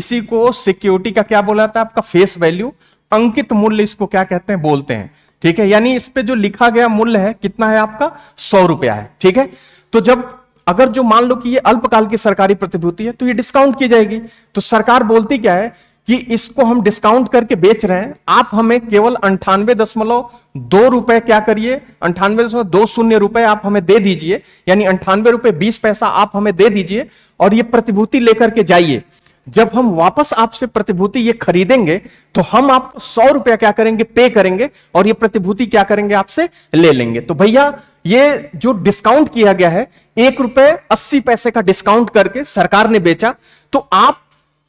इसी को सिक्योरिटी का क्या बोला जाता है आपका फेस वैल्यू अंकित मूल्य इसको क्या कहते हैं बोलते हैं ठीक है यानी इस पे जो लिखा गया मूल्य है कितना है आपका सौ रुपया है ठीक है तो जब अगर जो मान लो कि ये अल्पकाल की सरकारी प्रतिभूति है तो ये डिस्काउंट की जाएगी तो सरकार बोलती क्या है कि इसको हम डिस्काउंट करके बेच रहे हैं आप हमें केवल अंठानवे दशमलव दो रुपए क्या करिए अंठानवे दशमलव दो शून्य रुपए आप हमें दे दीजिए यानी अंठानवे रुपए बीस पैसा आप हमें दे दीजिए और ये प्रतिभूति लेकर के जाइए जब हम वापस आपसे प्रतिभूति ये खरीदेंगे तो हम आप सौ रुपया क्या करेंगे पे करेंगे और ये प्रतिभूति क्या करेंगे आपसे ले लेंगे तो भैया ये जो डिस्काउंट किया गया है एक रुपए अस्सी पैसे का डिस्काउंट करके सरकार ने बेचा तो आप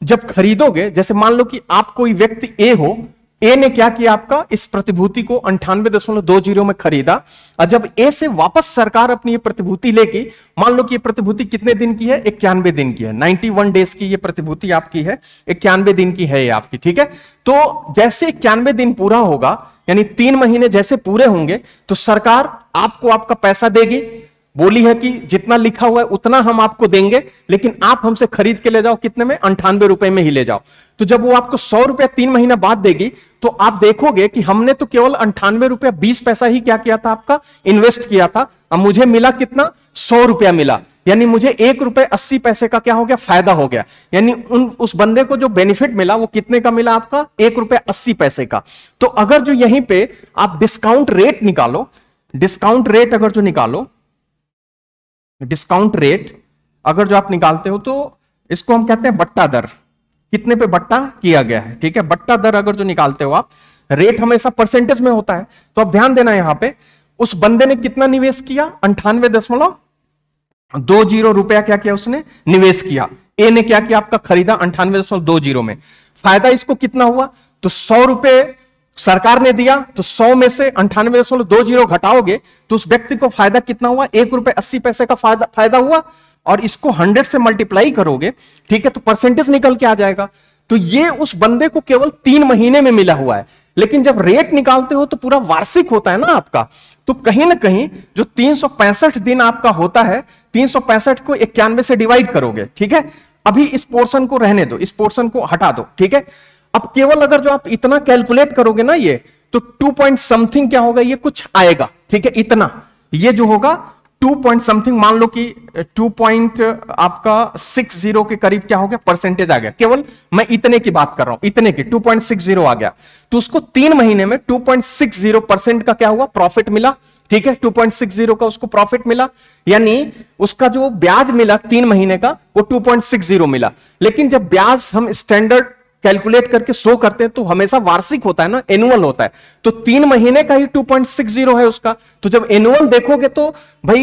जब खरीदोगे जैसे मान लो कि आप कोई व्यक्ति ए हो ए ने क्या किया आपका इस प्रतिभूति को अंठानवे दशमलव दो जीरो में खरीदा और जब ए से वापस सरकार अपनी ये प्रतिभूति लेगी मान लो कि ये प्रतिभूति कितने दिन की है इक्यानवे दिन की है 91 डेज की ये प्रतिभूति आपकी है इक्यानवे दिन की है ये आपकी ठीक है तो जैसे इक्यानवे दिन पूरा होगा यानी तीन महीने जैसे पूरे होंगे तो सरकार आपको आपका पैसा देगी बोली है कि जितना लिखा हुआ है उतना हम आपको देंगे लेकिन आप हमसे खरीद के ले जाओ कितने में अंठानवे रुपए में ही ले जाओ तो जब वो आपको सौ रुपया तीन महीना बाद देगी तो आप देखोगे कि हमने तो केवल अंठानवे रुपया बीस पैसा ही क्या किया था आपका इन्वेस्ट किया था अब मुझे मिला कितना सौ रुपया मिला यानी मुझे एक रुपए अस्सी पैसे का क्या हो गया फायदा हो गया यानी उन उस बंदे को जो बेनिफिट मिला वो कितने का मिला आपका एक रुपए अस्सी पैसे का तो अगर जो यहीं पे आप डिस्काउंट रेट निकालो डिस्काउंट रेट अगर जो निकालो डिस्काउंट रेट अगर जो आप निकालते हो तो इसको हम कहते हैं बट्टा दर कितने पे बट्टा किया गया है ठीक है बट्टा दर अगर जो निकालते हो आप रेट हमेशा परसेंटेज में होता है तो आप ध्यान देना यहां पे उस बंदे ने कितना निवेश किया अंठानवे दशमलव दो जीरो रुपया क्या किया उसने निवेश किया ए ने क्या किया आपका खरीदा अंठानवे दशमलव दो जीरो में फायदा इसको कितना हुआ तो सौ रुपए सरकार ने दिया तो 100 में से अंठानवे दशमलव दो जीरो घटाओगे तो उस व्यक्ति को फायदा कितना हुआ एक रुपए अस्सी पैसे का फायदा फायदा हुआ और इसको हंड्रेड से मल्टीप्लाई करोगे ठीक है तो परसेंटेज निकल के आ जाएगा तो ये उस बंदे को केवल तीन महीने में मिला हुआ है लेकिन जब रेट निकालते हो तो पूरा वार्षिक होता है ना आपका तो कहीं ना कहीं जो तीन दिन आपका होता है तीन को इक्यानवे से डिवाइड करोगे ठीक है अभी इस पोर्शन को रहने दो इस पोर्शन को हटा दो ठीक है अब केवल अगर जो आप इतना कैलकुलेट करोगे ना ये तो टू पॉइंट समथिंग क्या होगा ये कुछ आएगा ठीक है इतना ये जो होगा टू पॉइंट समथिंग मान लो कि टू पॉइंट आपका सिक्स जीरो के करीब क्या हो गया परसेंटेज आ गया केवल मैं इतने की बात कर रहा हूं इतने की टू पॉइंट सिक्स जीरो आ गया तो उसको तीन महीने में two point six zero percent का क्या हुआ प्रॉफिट मिला ठीक है 2.60 का उसको प्रॉफिट मिला यानी उसका जो ब्याज मिला तीन महीने का वो 2.60 मिला लेकिन जब ब्याज हम स्टैंडर्ड कैलकुलेट करके शो करते हैं तो हमेशा वार्षिक होता है ना एनुअल होता है तो तीन महीने का ही 2.60 है उसका तो जब एनुअल देखोगे तो भाई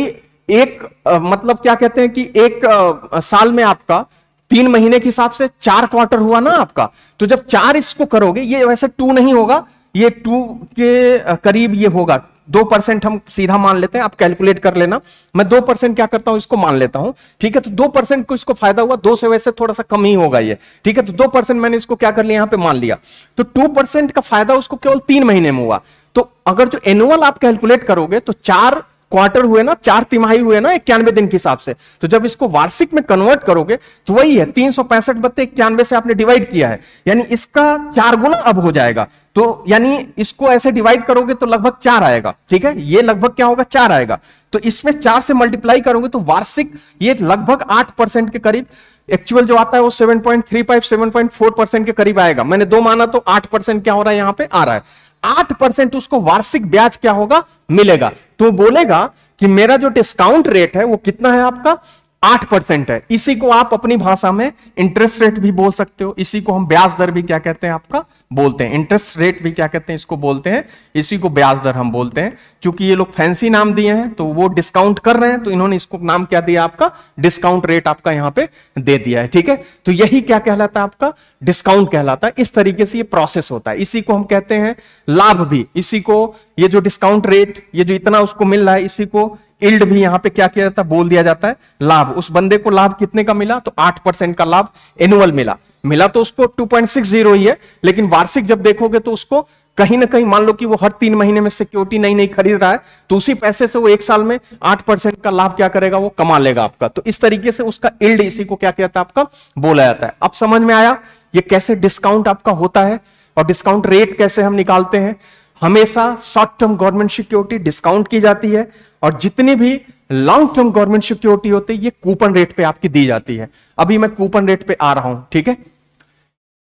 एक आ, मतलब क्या कहते हैं कि एक आ, साल में आपका तीन महीने के हिसाब से चार क्वार्टर हुआ ना आपका तो जब चार इसको करोगे ये वैसे टू नहीं होगा ये टू के करीब ये होगा दो परसेंट हम सीधा मान लेते हैं आप कैलकुलेट कर लेना मैं दो परसेंट क्या करता हूं इसको मान लेता हूं ठीक है तो दो परसेंट को इसको फायदा हुआ दो से वैसे थोड़ा सा कम ही होगा ये ठीक है तो दो परसेंट मैंने इसको क्या कर लिया यहां पे मान लिया तो टू परसेंट का फायदा उसको केवल तीन महीने में हुआ तो अगर जो एनुअल आप कैलकुलेट करोगे तो चार क्वार्टर हुए ना चार तिमाही हुए ना इक्यानवे दिन के हिसाब से तो जब इसको वार्षिक में कन्वर्ट करोगे तो वही है तीन सौ पैंसठ बत्ते इक्यानवे से आपने डिवाइड किया है यानी इसका चार गुना अब हो जाएगा तो यानी इसको ऐसे डिवाइड करोगे तो लगभग चार आएगा ठीक है ये लगभग क्या होगा चार आएगा तो इसमें चार से मल्टीप्लाई करोगे तो वार्षिक ये लगभग आठ परसेंट के करीब एक्चुअल जो आता है वो seven seven point three five point four percent के करीब आएगा मैंने दो माना तो आठ परसेंट क्या हो रहा है यहाँ पे आ रहा है आठ परसेंट उसको वार्षिक ब्याज क्या होगा मिलेगा तो बोलेगा कि मेरा जो डिस्काउंट रेट है वो कितना है आपका आठ परसेंट है इसी को आप अपनी भाषा में इंटरेस्ट रेट भी बोल सकते हो इसी को हम ब्याज दर भी क्या कहते हैं आपका बोलते हैं इंटरेस्ट रेट भी क्या कहते हैं इसको बोलते हैं इसी को ब्याज दर हम बोलते हैं क्योंकि ये लोग फैंसी नाम दिए हैं तो वो डिस्काउंट कर रहे हैं तो इन्होंने इसको नाम क्या दिया आपका डिस्काउंट रेट आपका यहाँ पे दे दिया है ठीक है तो यही क्या कहलाता है आपका डिस्काउंट कहलाता है इस तरीके से ये प्रोसेस होता है इसी को हम कहते हैं लाभ भी इसी को ये जो डिस्काउंट रेट ये जो इतना उसको मिल रहा है इसी को इल्ड भी यहां पे क्या किया जाता है बोल दिया जाता है लाभ उस बंदे को लाभ कितने का मिला तो आठ परसेंट का लाभ एनुअल मिला मिला तो उसको टू पॉइंट सिक्स जीरो ही है लेकिन वार्षिक जब देखोगे तो उसको कहीं ना कहीं मान लो कि वो हर तीन महीने में सिक्योरिटी नई नई खरीद रहा है तो उसी पैसे से वो एक साल में आठ परसेंट का लाभ क्या करेगा वो कमा लेगा आपका तो इस तरीके से उसका इल्ड इसी को क्या कहता है आपका बोला जाता है अब समझ में आया ये कैसे डिस्काउंट आपका होता है और डिस्काउंट रेट कैसे हम निकालते हैं हमेशा short term government security discount की जाती है और जितनी भी लॉन्ग टर्म गवर्नमेंट सिक्योरिटी होती है ये कूपन रेट पे आपकी दी जाती है अभी मैं कूपन रेट पे आ रहा हूं ठीक है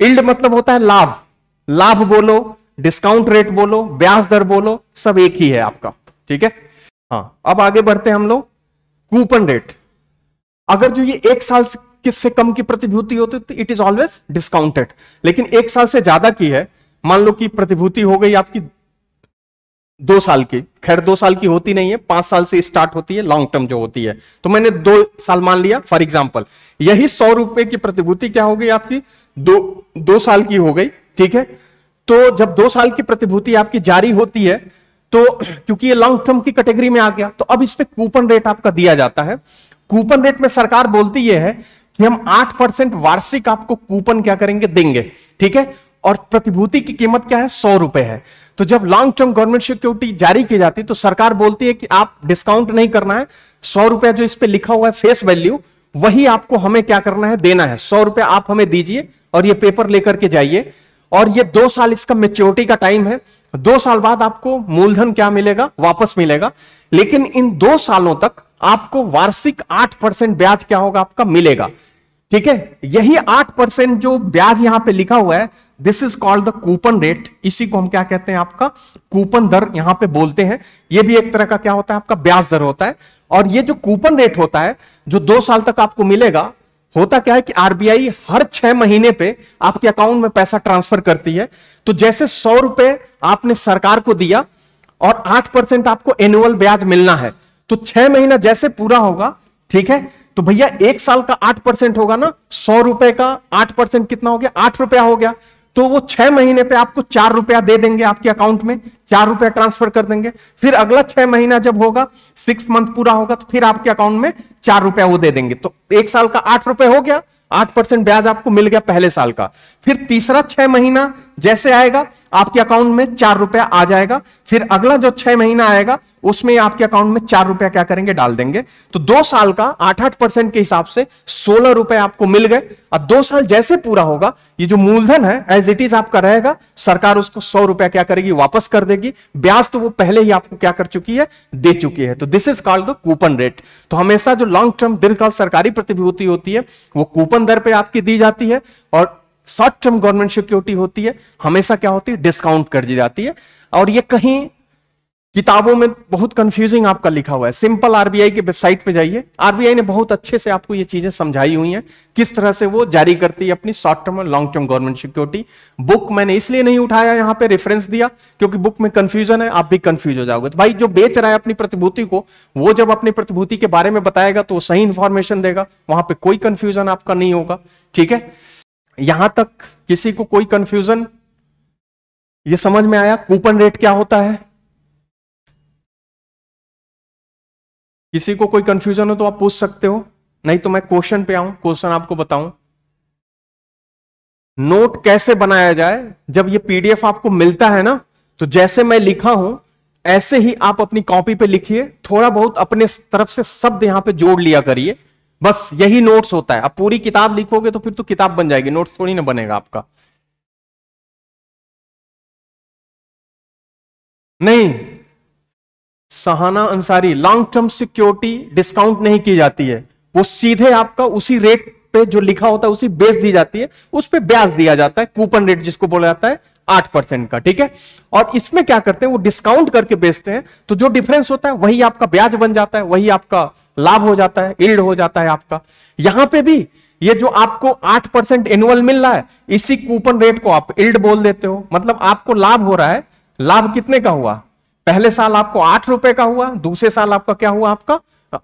इल्ड मतलब होता है लाभ लाभ बोलो डिस्काउंट रेट बोलो ब्याज दर बोलो सब एक ही है आपका ठीक है हाँ अब आगे बढ़ते हैं हम लोग कूपन रेट अगर जो ये एक साल किससे कम की प्रतिभूति होती तो इट इज ऑलवेज डिस्काउंटेड लेकिन एक साल से ज्यादा की है मान लो कि प्रतिभूति हो गई आपकी दो साल की खैर दो साल की होती नहीं है पांच साल से स्टार्ट होती है लॉन्ग टर्म जो होती है तो मैंने दो साल मान लिया फॉर एग्जाम्पल यही सौ रुपए की प्रतिभूति क्या हो गई आपकी दो दो साल की हो गई ठीक है तो जब दो साल की प्रतिभूति आपकी जारी होती है तो क्योंकि ये लॉन्ग टर्म की कैटेगरी में आ गया तो अब इस पर कूपन रेट आपका दिया जाता है कूपन रेट में सरकार बोलती यह है कि हम आठ परसेंट वार्षिक आपको कूपन क्या करेंगे देंगे ठीक है और प्रतिभूति की कीमत क्या है सौ रुपए है तो जब लॉन्ग टर्म गवर्नमेंट सिक्योरिटी जारी की जाती है तो सरकार बोलती है कि आप डिस्काउंट नहीं करना है सौ रुपया जो इस पर लिखा हुआ है फेस वैल्यू वही आपको हमें क्या करना है देना है सौ रुपया आप हमें दीजिए और ये पेपर लेकर के जाइए और ये दो साल इसका मेच्योरिटी का टाइम है दो साल बाद आपको मूलधन क्या मिलेगा वापस मिलेगा लेकिन इन दो सालों तक आपको वार्षिक आठ परसेंट ब्याज क्या होगा आपका मिलेगा ठीक है यही आठ परसेंट जो ब्याज यहां पे लिखा हुआ है this is called the coupon rate इसी को हम क्या कहते हैं आपका कूपन दर यहां पे बोलते हैं ये भी एक तरह का क्या होता है आपका ब्याज दर होता है और ये जो कूपन रेट होता है जो दो साल तक आपको मिलेगा होता क्या है कि आरबीआई हर छह महीने पे आपके अकाउंट में पैसा ट्रांसफर करती है तो जैसे सौ रुपए आपने सरकार को दिया और आठ परसेंट आपको एनुअल ब्याज मिलना है तो छह महीना जैसे पूरा होगा ठीक है तो भैया एक साल का आठ परसेंट होगा ना सौ रुपए का आठ परसेंट कितना हो गया आठ रुपया हो गया तो वो छह महीने पे आपको चार रुपया दे देंगे आपके अकाउंट में चार रुपया ट्रांसफर कर देंगे फिर अगला छह महीना जब होगा सिक्स मंथ पूरा होगा तो फिर आपके अकाउंट में चार रुपया वो दे देंगे तो एक साल का आठ रुपए हो गया आठ परसेंट ब्याज आपको मिल गया पहले साल का फिर तीसरा छह महीना जैसे आएगा आपके अकाउंट में चार रुपया आ जाएगा फिर अगला जो छह महीना आएगा उसमें आपके अकाउंट में चार रुपया क्या करेंगे डाल देंगे तो दो साल का आठ आठ परसेंट के हिसाब से सोलह रुपए आपको मिल गए और दो साल जैसे पूरा होगा ये जो मूलधन है एज इट इज आपका रहेगा सरकार उसको सौ रुपया क्या करेगी वापस कर देगी ब्याज तो वो पहले ही आपको क्या कर चुकी है दे चुकी है तो this is called the coupon rate तो हमेशा जो लॉन्ग टर्म दीर्घकाल सरकारी प्रतिभूति होती है वो कूपन दर पर आपकी दी जाती है और शॉर्ट टर्म गवर्नमेंट सिक्योरिटी होती है हमेशा क्या होती है डिस्काउंट कर दी जाती है और ये कहीं किताबों में बहुत कंफ्यूजिंग आपका लिखा हुआ है सिंपल आरबीआई की वेबसाइट पे जाइए आरबीआई ने बहुत अच्छे से आपको ये चीजें समझाई हुई हैं किस तरह से वो जारी करती है अपनी शॉर्ट टर्म और long term government security book मैंने इसलिए नहीं उठाया यहाँ पे रेफरेंस दिया क्योंकि बुक में कंफ्यूजन है आप भी कंफ्यूज हो जाओगे तो भाई जो बेच रहा है अपनी प्रतिभूति को वो जब अपनी प्रतिभूति के बारे में बताएगा तो सही इन्फॉर्मेशन देगा वहां पर कोई कंफ्यूजन आपका नहीं होगा ठीक है यहां तक किसी को कोई कंफ्यूजन ये समझ में आया कूपन रेट क्या होता है किसी को कोई कंफ्यूजन हो तो आप पूछ सकते हो नहीं तो मैं क्वेश्चन पे आऊं क्वेश्चन आपको बताऊं नोट कैसे बनाया जाए जब ये पीडीएफ आपको मिलता है ना तो जैसे मैं लिखा हूं ऐसे ही आप अपनी कॉपी पे लिखिए थोड़ा बहुत अपने तरफ से शब्द यहां पे जोड़ लिया करिए बस यही नोट्स होता है अब पूरी किताब लिखोगे तो फिर तो किताब बन जाएगी नोट्स थोड़ी ना बनेगा आपका नहीं Sahana Ansari long term security discount नहीं की जाती है वो सीधे आपका उसी रेट पे जो लिखा होता है उसी बेस दी जाती है उस पर ब्याज दिया जाता है कूपन रेट जिसको बोला जाता है आठ परसेंट का ठीक है और इसमें क्या करते हैं वो डिस्काउंट करके बेचते हैं तो जो डिफरेंस होता है वही आपका ब्याज बन जाता है वही आपका लाभ हो जाता है इल्ड हो जाता है आपका यहां पे भी ये जो आपको आठ परसेंट एनुअल मिल रहा है इसी कूपन रेट को आप इल्ड बोल देते हो मतलब आपको लाभ हो रहा है लाभ कितने का हुआ पहले साल आपको आठ रुपए का हुआ दूसरे साल आपका क्या हुआ आपका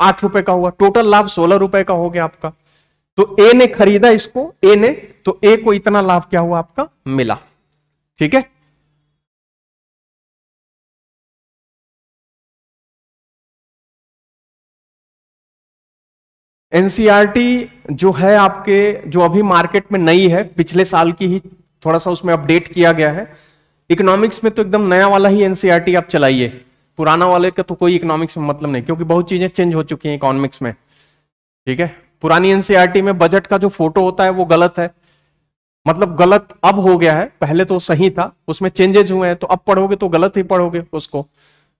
आठ रुपए का हुआ टोटल लाभ सोलह रुपए का हो गया आपका तो ए ने खरीदा इसको ए ने तो ए को इतना लाभ क्या हुआ आपका मिला ठीक है एनसीईआरटी e जो है आपके जो अभी मार्केट में नई है पिछले साल की ही थोड़ा सा उसमें अपडेट किया गया है इकोनॉमिक्स में तो एकदम नया वाला ही एनसीआरटी e आप चलाइए पुराना वाले का तो कोई इकोनॉमिक्स में मतलब नहीं क्योंकि बहुत चीजें चेंज हो चुकी हैं इकोनॉमिक्स में ठीक है पुरानी एनसीआरटी e में बजट का जो फोटो होता है वो गलत है मतलब गलत अब हो गया है पहले तो सही था उसमें चेंजेज हुए हैं तो अब पढ़ोगे तो गलत ही पढ़ोगे उसको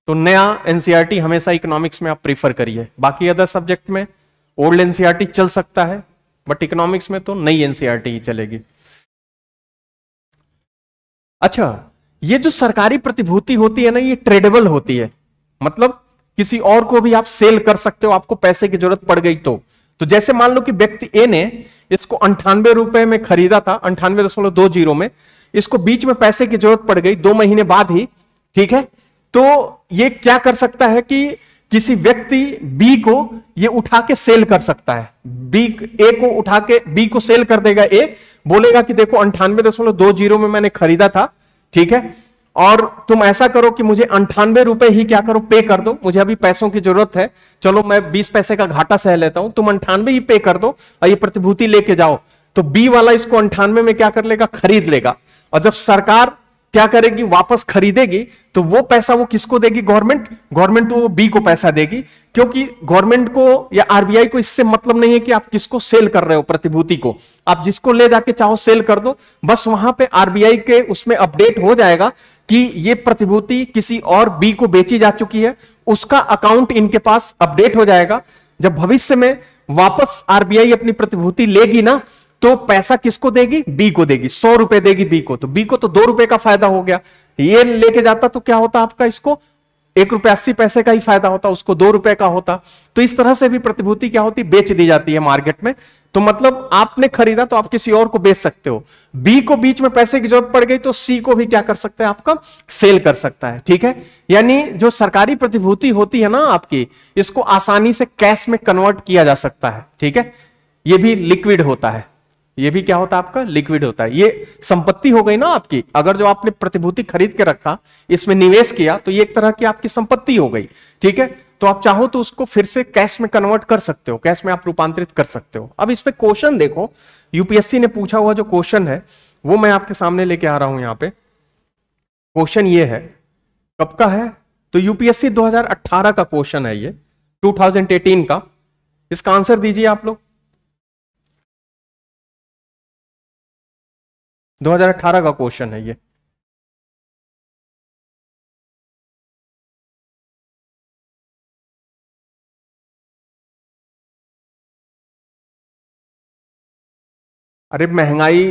तो नया एनसीईआरटी e हमेशा इकोनॉमिक्स में आप प्रीफर करिए बाकी अदर सब्जेक्ट में ओल्ड एनसीईआरटी e चल सकता है बट इकोनॉमिक्स में तो नई एनसीईआरटी e ही चलेगी अच्छा ये जो सरकारी प्रतिभूति होती है ना ये ट्रेडेबल होती है मतलब किसी और को भी आप सेल कर सकते हो आपको पैसे की जरूरत पड़ गई तो तो जैसे मान लो कि व्यक्ति ए ने इसको अंठानवे रुपए में खरीदा था अंठानवे दशमलव दो जीरो में इसको बीच में पैसे की जरूरत पड़ गई दो महीने बाद ही ठीक है तो ये क्या कर सकता है कि किसी व्यक्ति बी को ये उठा के सेल कर सकता है बी ए को उठा के बी को सेल कर देगा ए बोलेगा कि देखो अंठानवे दशमलव दो जीरो में मैंने खरीदा था ठीक है और तुम ऐसा करो कि मुझे अंठानवे रुपए ही क्या करो पे कर दो मुझे अभी पैसों की जरूरत है चलो मैं बीस पैसे का घाटा सह लेता हूं तुम अंठानवे ही पे कर दो और ये प्रतिभूति लेके जाओ तो बी वाला इसको अंठानवे में क्या कर लेगा खरीद लेगा और जब सरकार क्या करेगी वापस खरीदेगी तो वो पैसा वो किसको देगी गवर्नमेंट गवर्नमेंट तो वो बी को पैसा देगी क्योंकि गवर्नमेंट को या आरबीआई को इससे मतलब नहीं है कि आप किसको सेल कर रहे हो प्रतिभूति को आप जिसको ले जाके चाहो सेल कर दो बस वहां पे आरबीआई के उसमें अपडेट हो जाएगा कि ये प्रतिभूति किसी और बी को बेची जा चुकी है उसका अकाउंट इनके पास अपडेट हो जाएगा जब भविष्य में वापस आरबीआई अपनी प्रतिभूति लेगी ना तो पैसा किसको देगी बी को देगी सौ रुपए देगी बी को तो बी को तो दो रुपए का फायदा हो गया ये लेके जाता तो क्या होता आपका इसको एक रुपए अस्सी पैसे का ही फायदा होता उसको दो रुपए का होता तो इस तरह से भी प्रतिभूति क्या होती बेच दी जाती है मार्केट में तो मतलब आपने खरीदा तो आप किसी और को बेच सकते हो बी को बीच में पैसे की जरूरत पड़ गई तो सी को भी क्या कर सकते हैं आपका सेल कर सकता है ठीक है यानी जो सरकारी प्रतिभूति होती है ना आपकी इसको आसानी से कैश में कन्वर्ट किया जा सकता है ठीक है ये भी लिक्विड होता है ये भी क्या होता है आपका लिक्विड होता है ये संपत्ति हो गई ना आपकी अगर जो आपने प्रतिभूति खरीद के रखा इसमें निवेश किया तो ये एक तरह की आपकी संपत्ति हो गई ठीक है तो आप चाहो तो उसको फिर से कैश में कन्वर्ट कर सकते हो कैश में आप रूपांतरित कर सकते हो अब इस पर क्वेश्चन देखो यूपीएससी ने पूछा हुआ जो क्वेश्चन है वो मैं आपके सामने लेके आ रहा हूं यहां पे क्वेश्चन ये है कब का है तो यूपीएससी 2018 का क्वेश्चन है ये 2018 का इसका आंसर दीजिए आप लोग 2018 का क्वेश्चन है ये अरे महंगाई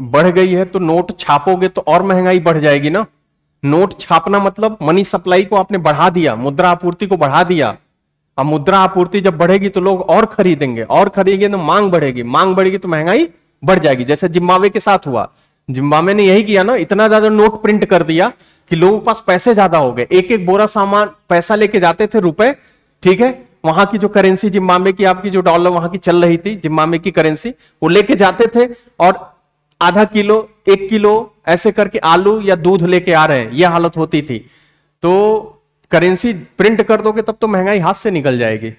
बढ़ गई है तो नोट छापोगे तो और महंगाई बढ़ जाएगी ना नोट छापना मतलब मनी सप्लाई को आपने बढ़ा दिया मुद्रा आपूर्ति को बढ़ा दिया अब मुद्रा आपूर्ति जब बढ़ेगी तो लोग और खरीदेंगे और खरीदेंगे तो मांग बढ़ेगी मांग बढ़ेगी तो महंगाई बढ़ जाएगी जैसे जिम्बावे के साथ हुआ जिम्बाबे ने यही किया ना इतना ज्यादा नोट प्रिंट कर दिया कि लोगों के पास पैसे ज्यादा हो गए एक एक बोरा सामान पैसा लेके जाते थे रुपए ठीक है वहां की जो करेंसी जिम्बाबे की आपकी जो डॉलर वहां की चल रही थी जिम्बाबे की करेंसी वो लेके जाते थे और आधा किलो एक किलो ऐसे करके आलू या दूध लेके आ रहे हैं यह हालत होती थी तो करेंसी प्रिंट कर दोगे तब तो महंगाई हाथ से निकल जाएगी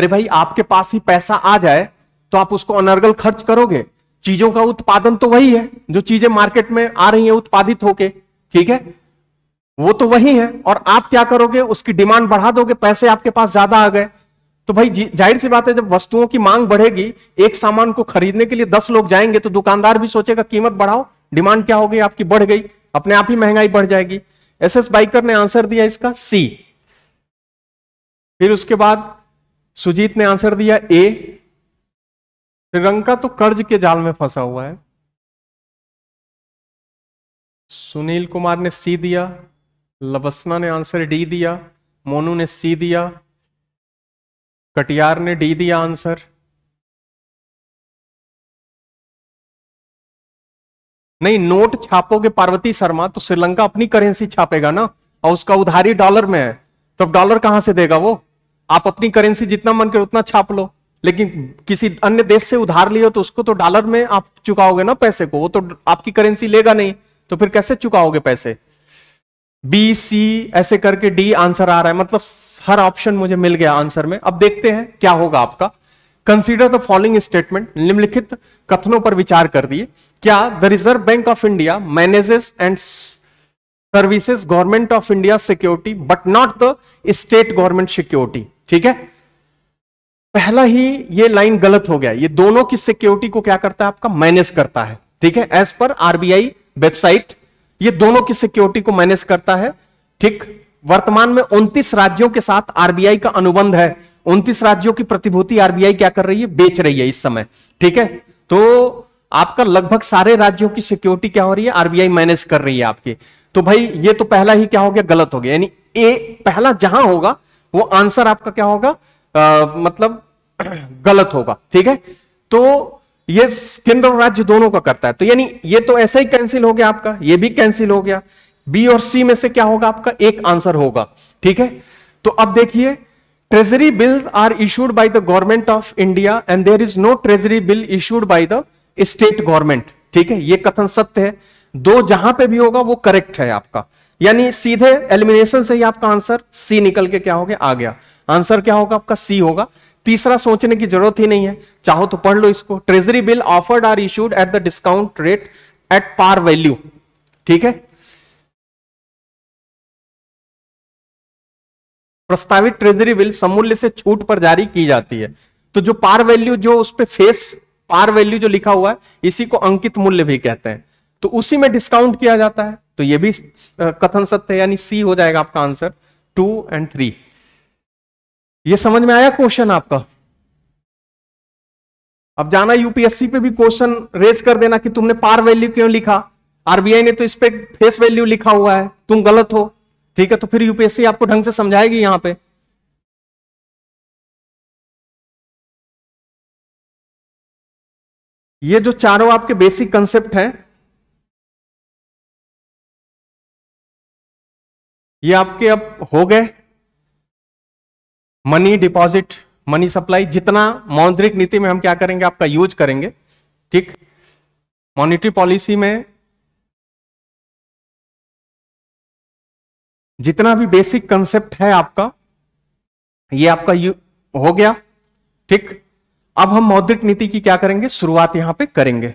अरे भाई आपके पास ही पैसा आ जाए तो आप उसको अनर्गल खर्च करोगे चीजों का उत्पादन तो वही है जो चीजें मार्केट में आ रही है उत्पादित होके ठीक है वो तो वही है और आप क्या करोगे उसकी डिमांड बढ़ा दोगे पैसे आपके पास ज्यादा आ गए तो भाई जाहिर सी बात है जब वस्तुओं की मांग बढ़ेगी एक सामान को खरीदने के लिए दस लोग जाएंगे तो दुकानदार भी सोचेगा कीमत बढ़ाओ डिमांड क्या होगी आपकी बढ़ गई अपने आप ही महंगाई बढ़ जाएगी एस एस बाइकर ने आंसर दिया इसका सी फिर उसके बाद सुजीत ने आंसर दिया ए श्रीलंका तो कर्ज के जाल में फंसा हुआ है सुनील कुमार ने सी दिया लबसना ने आंसर डी दिया मोनू ने सी दिया कटियार ने डी दिया आंसर नहीं नोट छापोगे पार्वती शर्मा तो श्रीलंका अपनी करेंसी छापेगा ना और उसका उधारी डॉलर में है तो अब डॉलर कहां से देगा वो आप अपनी करेंसी जितना मन करो उतना छाप लो लेकिन किसी अन्य देश से उधार लियो तो उसको तो डॉलर में आप चुकाओगे ना पैसे को वो तो आपकी करेंसी लेगा नहीं तो फिर कैसे चुकाओगे पैसे बी सी ऐसे करके डी आंसर आ रहा है मतलब हर ऑप्शन मुझे मिल गया आंसर में अब देखते हैं क्या होगा आपका कंसीडर द फॉलोइंग स्टेटमेंट निम्नलिखित कथनों पर विचार कर दिए क्या the reserve bank of India manages and services government of India security but not the state government security ठीक है पहला ही ये लाइन गलत हो गया ये दोनों की सिक्योरिटी को क्या करता है आपका माइनस करता है ठीक है एज पर आरबीआई वेबसाइट ये दोनों की सिक्योरिटी को माइनस करता है ठीक वर्तमान में उन्तीस राज्यों के साथ आरबीआई का अनुबंध है उनतीस राज्यों की प्रतिभूति आरबीआई क्या कर रही है बेच रही है इस समय ठीक है तो आपका लगभग सारे राज्यों की सिक्योरिटी क्या हो रही है आरबीआई माइनस कर रही है आपकी तो भाई ये तो पहला ही क्या हो गया गलत हो गया यानी ए पहला जहां होगा वो आंसर आपका क्या होगा आ, मतलब <clears throat> गलत होगा ठीक है तो ये केंद्र और राज्य दोनों का करता है तो यानी ये तो ऐसा ही कैंसिल हो गया आपका ये भी कैंसिल हो गया बी और सी में से क्या होगा आपका एक आंसर होगा ठीक है तो अब देखिए treasury bill are issued by the government of India and there is no treasury bill issued by the state government ठीक है ये कथन सत्य है दो जहां पे भी होगा वो करेक्ट है आपका यानी सीधे एलिमिनेशन से ही आपका आंसर सी निकल के क्या हो गया आ गया आंसर क्या होगा आपका सी होगा तीसरा सोचने की जरूरत ही नहीं है चाहो तो पढ़ लो इसको treasury bill offered are issued at the discount rate at par value ठीक है प्रस्तावित ट्रेजरी बिल समूल्य से छूट पर जारी की जाती है तो जो पार वैल्यू जो उस पर फेस पार वैल्यू जो लिखा हुआ है इसी को अंकित मूल्य भी कहते हैं तो उसी में डिस्काउंट किया जाता है तो ये भी कथन सत्य यानी सी हो जाएगा आपका आंसर टू एंड थ्री ये समझ में आया क्वेश्चन आपका अब जाना यूपीएससी पे भी क्वेश्चन रेज कर देना कि तुमने पार वैल्यू क्यों लिखा आरबीआई ने तो इस पर फेस वैल्यू लिखा हुआ है तुम गलत हो ठीक है तो फिर यूपीएससी आपको ढंग से समझाएगी यहां पे ये जो चारों आपके बेसिक कंसेप्ट हैं ये आपके अब हो गए मनी डिपॉजिट मनी सप्लाई जितना मौद्रिक नीति में हम क्या करेंगे आपका यूज करेंगे ठीक मॉनिटरी पॉलिसी में जितना भी बेसिक कंसेप्ट है आपका ये आपका यू हो गया ठीक अब हम मौद्रिक नीति की क्या करेंगे शुरुआत यहां पे करेंगे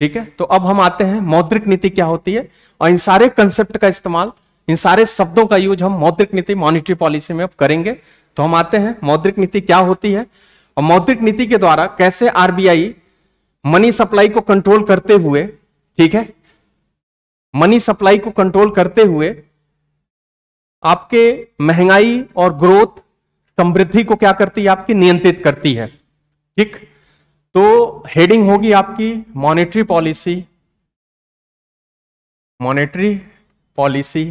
ठीक है तो अब हम आते हैं मौद्रिक नीति क्या होती है और इन सारे कंसेप्ट का इस्तेमाल इन सारे शब्दों का यूज हम मौद्रिक नीति मॉनिटरी पॉलिसी में करेंगे तो हम आते हैं मौद्रिक नीति क्या होती है और मौद्रिक नीति के द्वारा कैसे आरबीआई मनी सप्लाई को कंट्रोल करते हुए ठीक है मनी सप्लाई को कंट्रोल करते हुए आपके महंगाई और ग्रोथ समृद्धि को क्या करती है आपकी नियंत्रित करती है ठीक तो हेडिंग होगी आपकी monetary policy monetary policy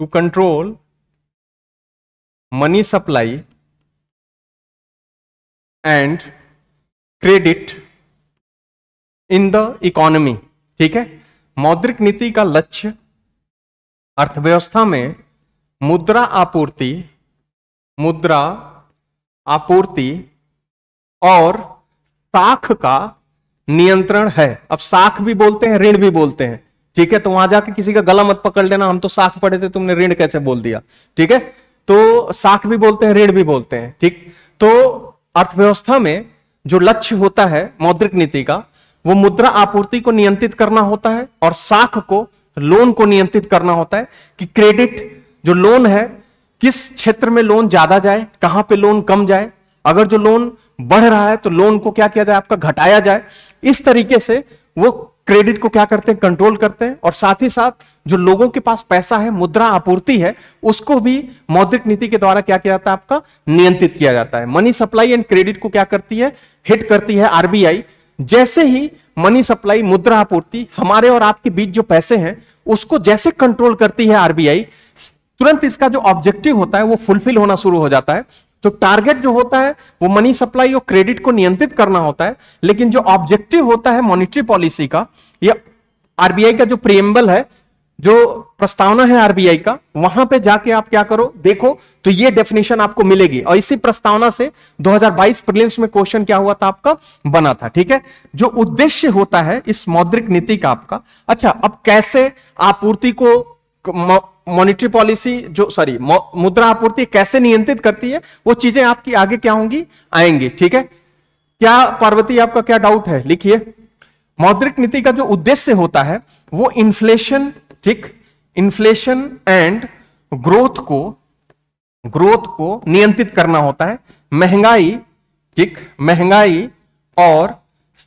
to control money supply and credit in the economy ठीक है मौद्रिक नीति का लक्ष्य अर्थव्यवस्था में मुद्रा आपूर्ति मुद्रा आपूर्ति और साख का नियंत्रण है अब साख भी बोलते हैं ऋण भी बोलते हैं ठीक है तो वहां जाके किसी का गला मत पकड़ लेना हम तो साख पढ़े थे तुमने ऋण कैसे बोल दिया ठीक है तो साख भी बोलते हैं ऋण भी बोलते हैं ठीक तो अर्थव्यवस्था में जो लक्ष्य होता है मौद्रिक नीति का वो मुद्रा आपूर्ति को नियंत्रित करना होता है और साख को लोन को नियंत्रित करना होता है कि क्रेडिट जो लोन है किस क्षेत्र में लोन ज्यादा जाए कहां पे लोन कम जाए अगर जो लोन बढ़ रहा है तो लोन को क्या किया जाए आपका घटाया जाए इस तरीके से वो क्रेडिट को क्या करते हैं कंट्रोल करते हैं और साथ ही साथ जो लोगों के पास पैसा है मुद्रा आपूर्ति है उसको भी मौद्रिक नीति के द्वारा क्या किया जाता है आपका नियंत्रित किया जाता है मनी सप्लाई एंड क्रेडिट को क्या करती है हिट करती है आरबीआई जैसे ही मनी सप्लाई मुद्रा आपूर्ति हमारे और आपके बीच जो पैसे हैं उसको जैसे कंट्रोल करती है आरबीआई तुरंत इसका जो ऑब्जेक्टिव होता है वो फुलफिल होना शुरू हो जाता है तो टारगेट जो होता है वो मनी सप्लाई और क्रेडिट को नियंत्रित करना होता है लेकिन जो ऑब्जेक्टिव होता है मॉनिटरी पॉलिसी का या आरबीआई का जो प्रियम्बल है जो प्रस्तावना है आरबीआई का वहां पे जाके आप क्या करो देखो तो ये डेफिनेशन आपको मिलेगी और इसी प्रस्तावना से 2022 प्रीलिम्स में क्वेश्चन क्या हुआ था आपका बना था ठीक है जो उद्देश्य होता है इस मौद्रिक नीति का आपका अच्छा अब कैसे आपूर्ति को मॉनिटरी पॉलिसी जो सॉरी मुद्रा आपूर्ति कैसे नियंत्रित करती है वो चीजें आपकी आगे क्या होंगी आएंगी ठीक है क्या पार्वती आपका क्या डाउट है लिखिए मौद्रिक नीति का जो उद्देश्य होता है वो इन्फ्लेशन ठीक इन्फ्लेशन एंड ग्रोथ को ग्रोथ को नियंत्रित करना होता है महंगाई ठीक महंगाई और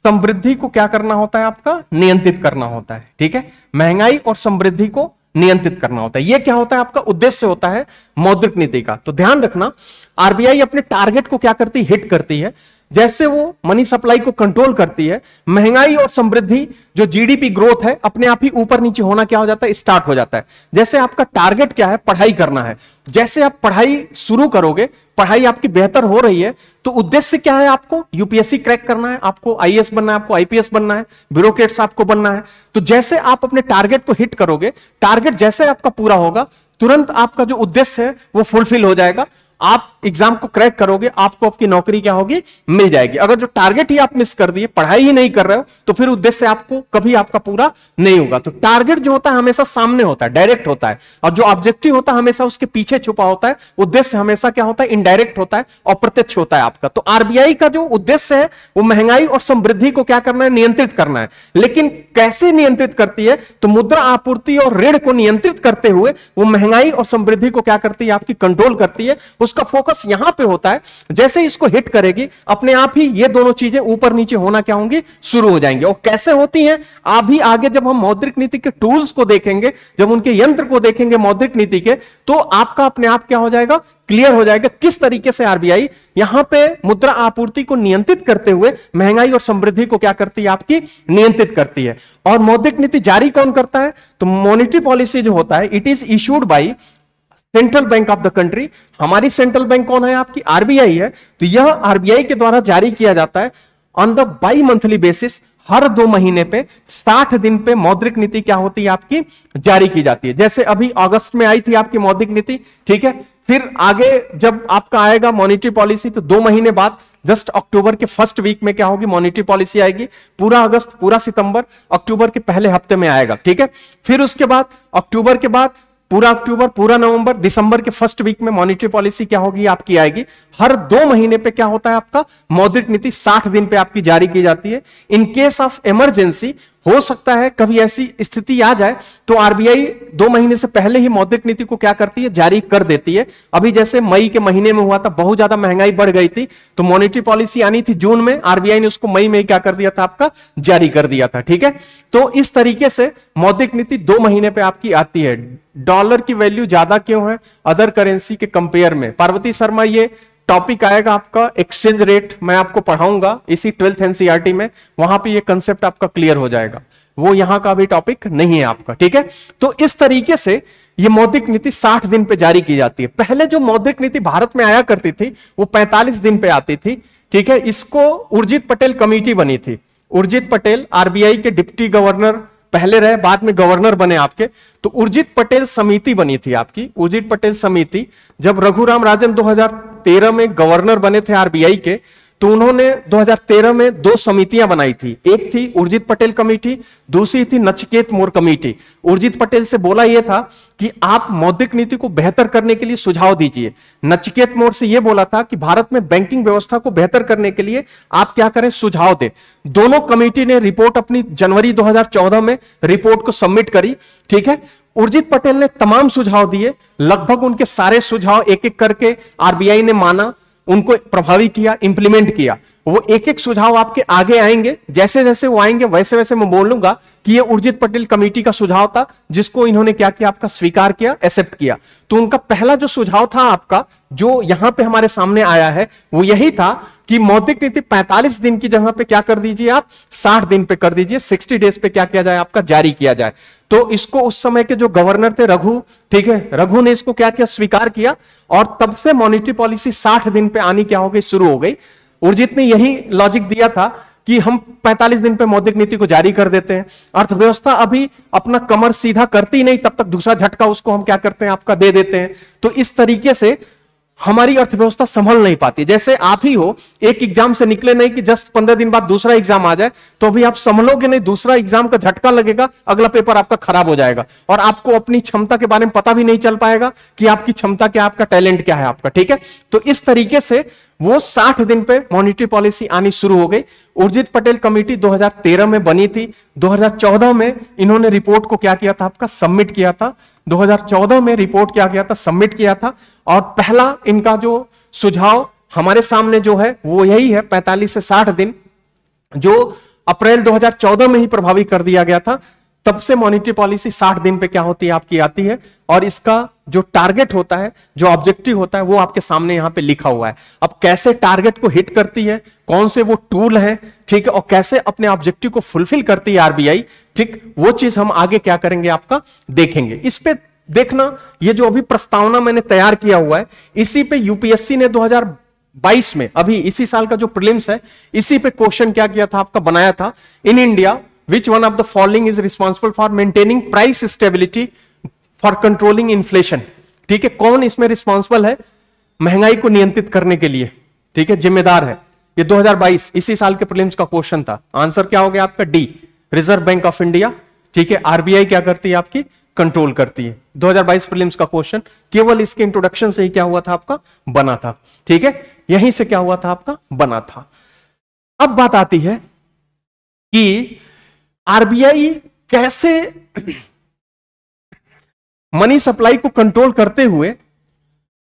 समृद्धि को क्या करना होता है आपका नियंत्रित करना होता है ठीक है महंगाई और समृद्धि को नियंत्रित करना होता है यह क्या होता है आपका उद्देश्य होता है मौद्रिक नीति का तो ध्यान रखना आरबीआई अपने टारगेट को क्या करती हिट करती है जैसे वो मनी सप्लाई को कंट्रोल करती है महंगाई और समृद्धि जो जीडीपी ग्रोथ है अपने आप ही ऊपर नीचे होना क्या हो जाता है स्टार्ट हो जाता है जैसे आपका टारगेट क्या है पढ़ाई करना है जैसे आप पढ़ाई शुरू करोगे पढ़ाई आपकी बेहतर हो रही है तो उद्देश्य क्या है आपको यूपीएससी क्रैक करना है आपको आई बनना है आपको आईपीएस बनना है ब्यूरोक्रेट्स आपको बनना है तो जैसे आप अपने टारगेट को हिट करोगे टारगेट जैसे आपका पूरा होगा तुरंत आपका जो उद्देश्य है वो फुलफिल हो जाएगा आप एग्जाम को क्रैक करोगे आपको आपकी नौकरी क्या होगी मिल जाएगी अगर जो टारगेट ही आप मिस कर दिए पढ़ाई ही नहीं कर रहे हो तो फिर उद्देश्य आपको कभी आपका पूरा नहीं होगा तो टारगेट जो होता है हमेशा सामने होता है डायरेक्ट होता है और जो ऑब्जेक्टिव होता है हमेशा उसके पीछे छुपा होता है उद्देश्य हमेशा क्या होता है इनडायरेक्ट होता है अप्रत्यक्ष होता है आपका तो आरबीआई का जो उद्देश्य है वो महंगाई और समृद्धि को क्या करना है नियंत्रित करना है लेकिन कैसे नियंत्रित करती है तो मुद्रा आपूर्ति और ऋण को नियंत्रित करते हुए वो महंगाई और समृद्धि को क्या करती है आपकी कंट्रोल करती है उसका फोकस यहां पे होता है जैसे इसको हिट करेगी अपने आप ही ये दोनों चीजें ऊपर नीचे होना क्या होंगी शुरू हो जाएंगे और कैसे होती हैं अभी आगे जब हम मौद्रिक नीति के टूल्स को देखेंगे जब उनके यंत्र को देखेंगे मौद्रिक नीति के तो आपका अपने आप क्या हो जाएगा क्लियर हो जाएगा किस तरीके से आरबीआई यहां पे मुद्रा आपूर्ति को नियंत्रित करते हुए महंगाई और समृद्धि को क्या करती है आपकी नियंत्रित करती है और मौद्रिक नीति जारी कौन करता है तो मॉनिटरी पॉलिसी जो होता है it is issued by central bank of the country हमारी सेंट्रल बैंक कौन है आपकी आरबीआई है तो यह आरबीआई के द्वारा जारी किया जाता है on the bimonthly basis हर दो महीने पे साठ दिन पे मौद्रिक नीति क्या होती है आपकी जारी की जाती है जैसे अभी अगस्त में आई थी आपकी मौद्रिक नीति ठीक है फिर आगे जब आपका आएगा मॉनिटरी पॉलिसी तो दो महीने बाद जस्ट अक्टूबर के फर्स्ट वीक में क्या होगी मॉनिटरी पॉलिसी आएगी पूरा अगस्त पूरा सितंबर अक्टूबर के पहले हफ्ते में आएगा ठीक है फिर उसके बाद अक्टूबर के बाद पूरा अक्टूबर पूरा नवंबर दिसंबर के फर्स्ट वीक में मॉनिटरी पॉलिसी क्या होगी आपकी आएगी हर दो महीने पे क्या होता है आपका मौद्रिक नीति साठ दिन पे आपकी जारी की जाती है इन केस ऑफ इमरजेंसी हो सकता है कभी ऐसी स्थिति आ जाए तो आरबीआई दो महीने से पहले ही मौद्रिक नीति को क्या करती है जारी कर देती है अभी जैसे मई के महीने में हुआ था बहुत ज्यादा महंगाई बढ़ गई थी तो मॉनिटरी पॉलिसी आनी थी जून में आरबीआई ने उसको मई में ही क्या कर दिया था आपका जारी कर दिया था ठीक है तो इस तरीके से मौद्रिक नीति दो महीने पर आपकी आती है डॉलर की वैल्यू ज्यादा क्यों है अदर करेंसी के कंपेयर में पार्वती शर्मा ये टॉपिक आएगा आपका एक्सचेंज रेट मैं आपको पढ़ाऊंगा इसी ट्वेल्थ एनसीआरटी e में वहां पे ये कंसेप्ट आपका क्लियर हो जाएगा वो यहां का भी टॉपिक नहीं है आपका ठीक है तो इस तरीके से ये मौद्रिक नीति 60 दिन पे जारी की जाती है पहले जो मौद्रिक नीति भारत में आया करती थी वो 45 दिन पे आती थी ठीक है इसको उर्जित पटेल कमेटी बनी थी उर्जित पटेल आरबीआई के डिप्टी गवर्नर पहले रहे बाद में गवर्नर बने आपके तो उर्जित पटेल समिति बनी थी आपकी उर्जित पटेल समिति जब रघुराम राजन 2013 में गवर्नर बने थे आरबीआई के तो उन्होंने 2013 में दो समितियां बनाई थी एक थी उर्जित पटेल कमेटी दूसरी थी नचकेत मोर कमेटी उर्जित पटेल से बोला यह था कि आप मौद्रिक नीति को बेहतर करने के लिए सुझाव दीजिए नचकेत मोर से यह बोला था कि भारत में बैंकिंग व्यवस्था को बेहतर करने के लिए आप क्या करें सुझाव दें दोनों कमेटी ने रिपोर्ट अपनी जनवरी दो में रिपोर्ट को सबमिट करी ठीक है उर्जित पटेल ने तमाम सुझाव दिए लगभग उनके सारे सुझाव एक एक करके आरबीआई ने माना उनको प्रभावी किया इंप्लीमेंट किया वो एक एक सुझाव आपके आगे आएंगे जैसे जैसे वो आएंगे वैसे वैसे मैं बोल लूंगा कि ये उर्जित पटेल कमेटी का सुझाव था जिसको इन्होंने क्या किया आपका स्वीकार किया एक्सेप्ट किया तो उनका पहला जो सुझाव था आपका जो यहां पे हमारे सामने आया है वो यही था कि मौद्रिक नीति 45 दिन की जगह पे क्या कर दीजिए आप 60 दिन पे कर दीजिए 60 डेज पे क्या किया जाए आपका जारी किया जाए तो इसको उस समय के जो गवर्नर थे रघु ठीक है रघु ने इसको क्या किया स्वीकार किया और तब से मॉनिटरी पॉलिसी 60 दिन पे आनी क्या हो गई शुरू हो गई उर्जित ने यही लॉजिक दिया था कि हम 45 दिन पे मौद्रिक नीति को जारी कर देते हैं अर्थव्यवस्था अभी अपना कमर सीधा करती नहीं तब तक दूसरा झटका उसको हम क्या करते हैं आपका दे देते हैं तो इस तरीके से हमारी अर्थव्यवस्था संभल नहीं पाती जैसे आप ही हो एक एग्जाम से निकले नहीं कि जस्ट पंद्रह दिन बाद दूसरा एग्जाम आ जाए तो अभी आप संभलोगे नहीं दूसरा एग्जाम का झटका लगेगा अगला पेपर आपका खराब हो जाएगा और आपको अपनी क्षमता के बारे में पता भी नहीं चल पाएगा कि आपकी क्षमता क्या आपका टैलेंट क्या है आपका ठीक है तो इस तरीके से वो 60 दिन पे मॉनिटरी पॉलिसी आनी शुरू हो गई उर्जित पटेल कमेटी 2013 में बनी थी 2014 में इन्होंने रिपोर्ट को क्या किया था आपका सबमिट किया था 2014 में रिपोर्ट क्या किया था सबमिट किया था और पहला इनका जो सुझाव हमारे सामने जो है वो यही है 45 से 60 दिन जो अप्रैल 2014 में ही प्रभावी कर दिया गया था तब से मॉनिटरी पॉलिसी 60 दिन पे क्या होती है आपकी आती है और इसका जो टारगेट होता है जो ऑब्जेक्टिव होता है वो आपके सामने यहां पे लिखा हुआ है अब कैसे टारगेट को हिट करती है कौन से वो टूल है ठीक है और कैसे अपने ऑब्जेक्टिव को फुलफिल करती है आरबीआई ठीक वो चीज हम आगे क्या करेंगे आपका देखेंगे इस पे देखना ये जो अभी प्रस्तावना मैंने तैयार किया हुआ है इसी पे यूपीएससी ने 2022 में अभी इसी साल का जो प्रिलिम्स है इसी पे क्वेश्चन क्या किया था आपका बनाया था in India which one of the following is responsible for maintaining price stability for controlling inflation ठीक है कौन इसमें रिस्पॉन्सिबल है महंगाई को नियंत्रित करने के लिए ठीक है जिम्मेदार है ये 2022 इसी साल के प्रीलिम्स का क्वेश्चन था आंसर क्या हो गया आपका the reserve bank of India ठीक है आरबीआई क्या करती है आपकी कंट्रोल करती है 2022 प्रीलिम्स का क्वेश्चन केवल इसके इंट्रोडक्शन से ही क्या हुआ था आपका बना था ठीक है यहीं से क्या हुआ था आपका बना था अब बात आती है कि आरबीआई कैसे मनी सप्लाई को कंट्रोल करते हुए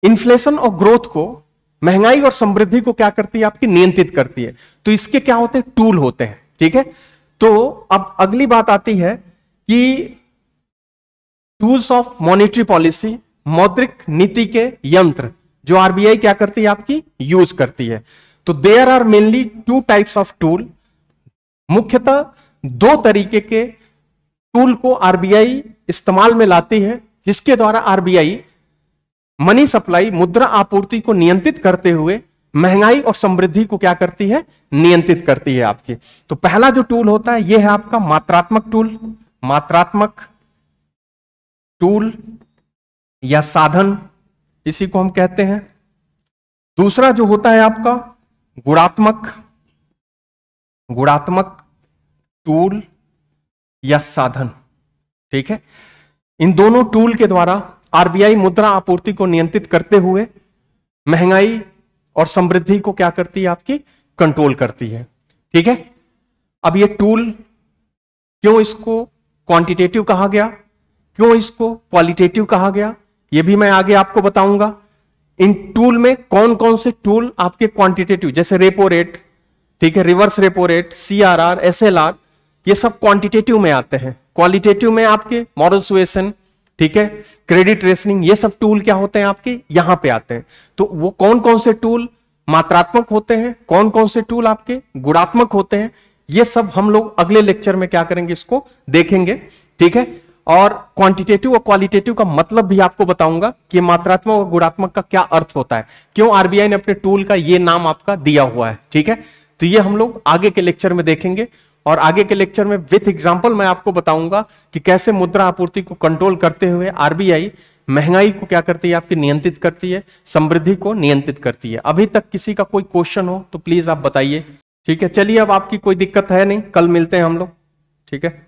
इन्फ्लेशन और ग्रोथ को महंगाई और समृद्धि को क्या करती है आपकी नियंत्रित करती है तो इसके क्या होते हैं टूल होते हैं ठीक है तो अब अगली बात आती है कि टूल्स ऑफ मॉनेटरी पॉलिसी मौद्रिक नीति के यंत्र जो आरबीआई क्या करती है आपकी यूज करती है तो there are mainly two types of tool मुख्यतः दो तरीके के टूल को आरबीआई इस्तेमाल में लाती है जिसके द्वारा आरबीआई मनी सप्लाई मुद्रा आपूर्ति को नियंत्रित करते हुए महंगाई और समृद्धि को क्या करती है नियंत्रित करती है आपकी तो पहला जो टूल होता है यह है आपका मात्रात्मक टूल मात्रात्मक टूल या साधन इसी को हम कहते हैं दूसरा जो होता है आपका गुणात्मक गुणात्मक टूल या साधन ठीक है इन दोनों टूल के द्वारा आरबीआई मुद्रा आपूर्ति को नियंत्रित करते हुए महंगाई और समृद्धि को क्या करती है आपकी कंट्रोल करती है ठीक है अब ये टूल क्यों इसको क्वांटिटेटिव कहा गया क्यों इसको क्वालिटेटिव कहा गया ये भी मैं आगे आपको बताऊंगा इन टूल में कौन कौन से टूल आपके क्वांटिटेटिव जैसे रेपो रेट ठीक है reverse repo rate CRR SLR ये सब क्वांटिटेटिव में आते हैं क्वालिटेटिव में आपके मॉरल सुएशन ठीक है क्रेडिट रेसनिंग ये सब टूल क्या होते हैं आपके यहां पे आते हैं तो वो कौन कौन से टूल मात्रात्मक होते हैं कौन कौन से टूल आपके गुणात्मक होते हैं ये सब हम लोग अगले लेक्चर में क्या करेंगे इसको देखेंगे ठीक है और क्वांटिटेटिव और क्वालिटेटिव का मतलब भी आपको बताऊंगा कि मात्रात्मक और गुणात्मक का क्या अर्थ होता है क्यों आरबीआई ने अपने टूल का ये नाम आपका दिया हुआ है ठीक है तो ये हम लोग आगे के लेक्चर में देखेंगे और आगे के लेक्चर में विथ एग्जाम्पल मैं आपको बताऊंगा कि कैसे मुद्रा आपूर्ति को कंट्रोल करते हुए आरबीआई महंगाई को क्या करती है आपकी नियंत्रित करती है समृद्धि को नियंत्रित करती है अभी तक किसी का कोई क्वेश्चन हो तो प्लीज आप बताइए ठीक है चलिए अब आपकी कोई दिक्कत है नहीं कल मिलते हैं हम लोग ठीक है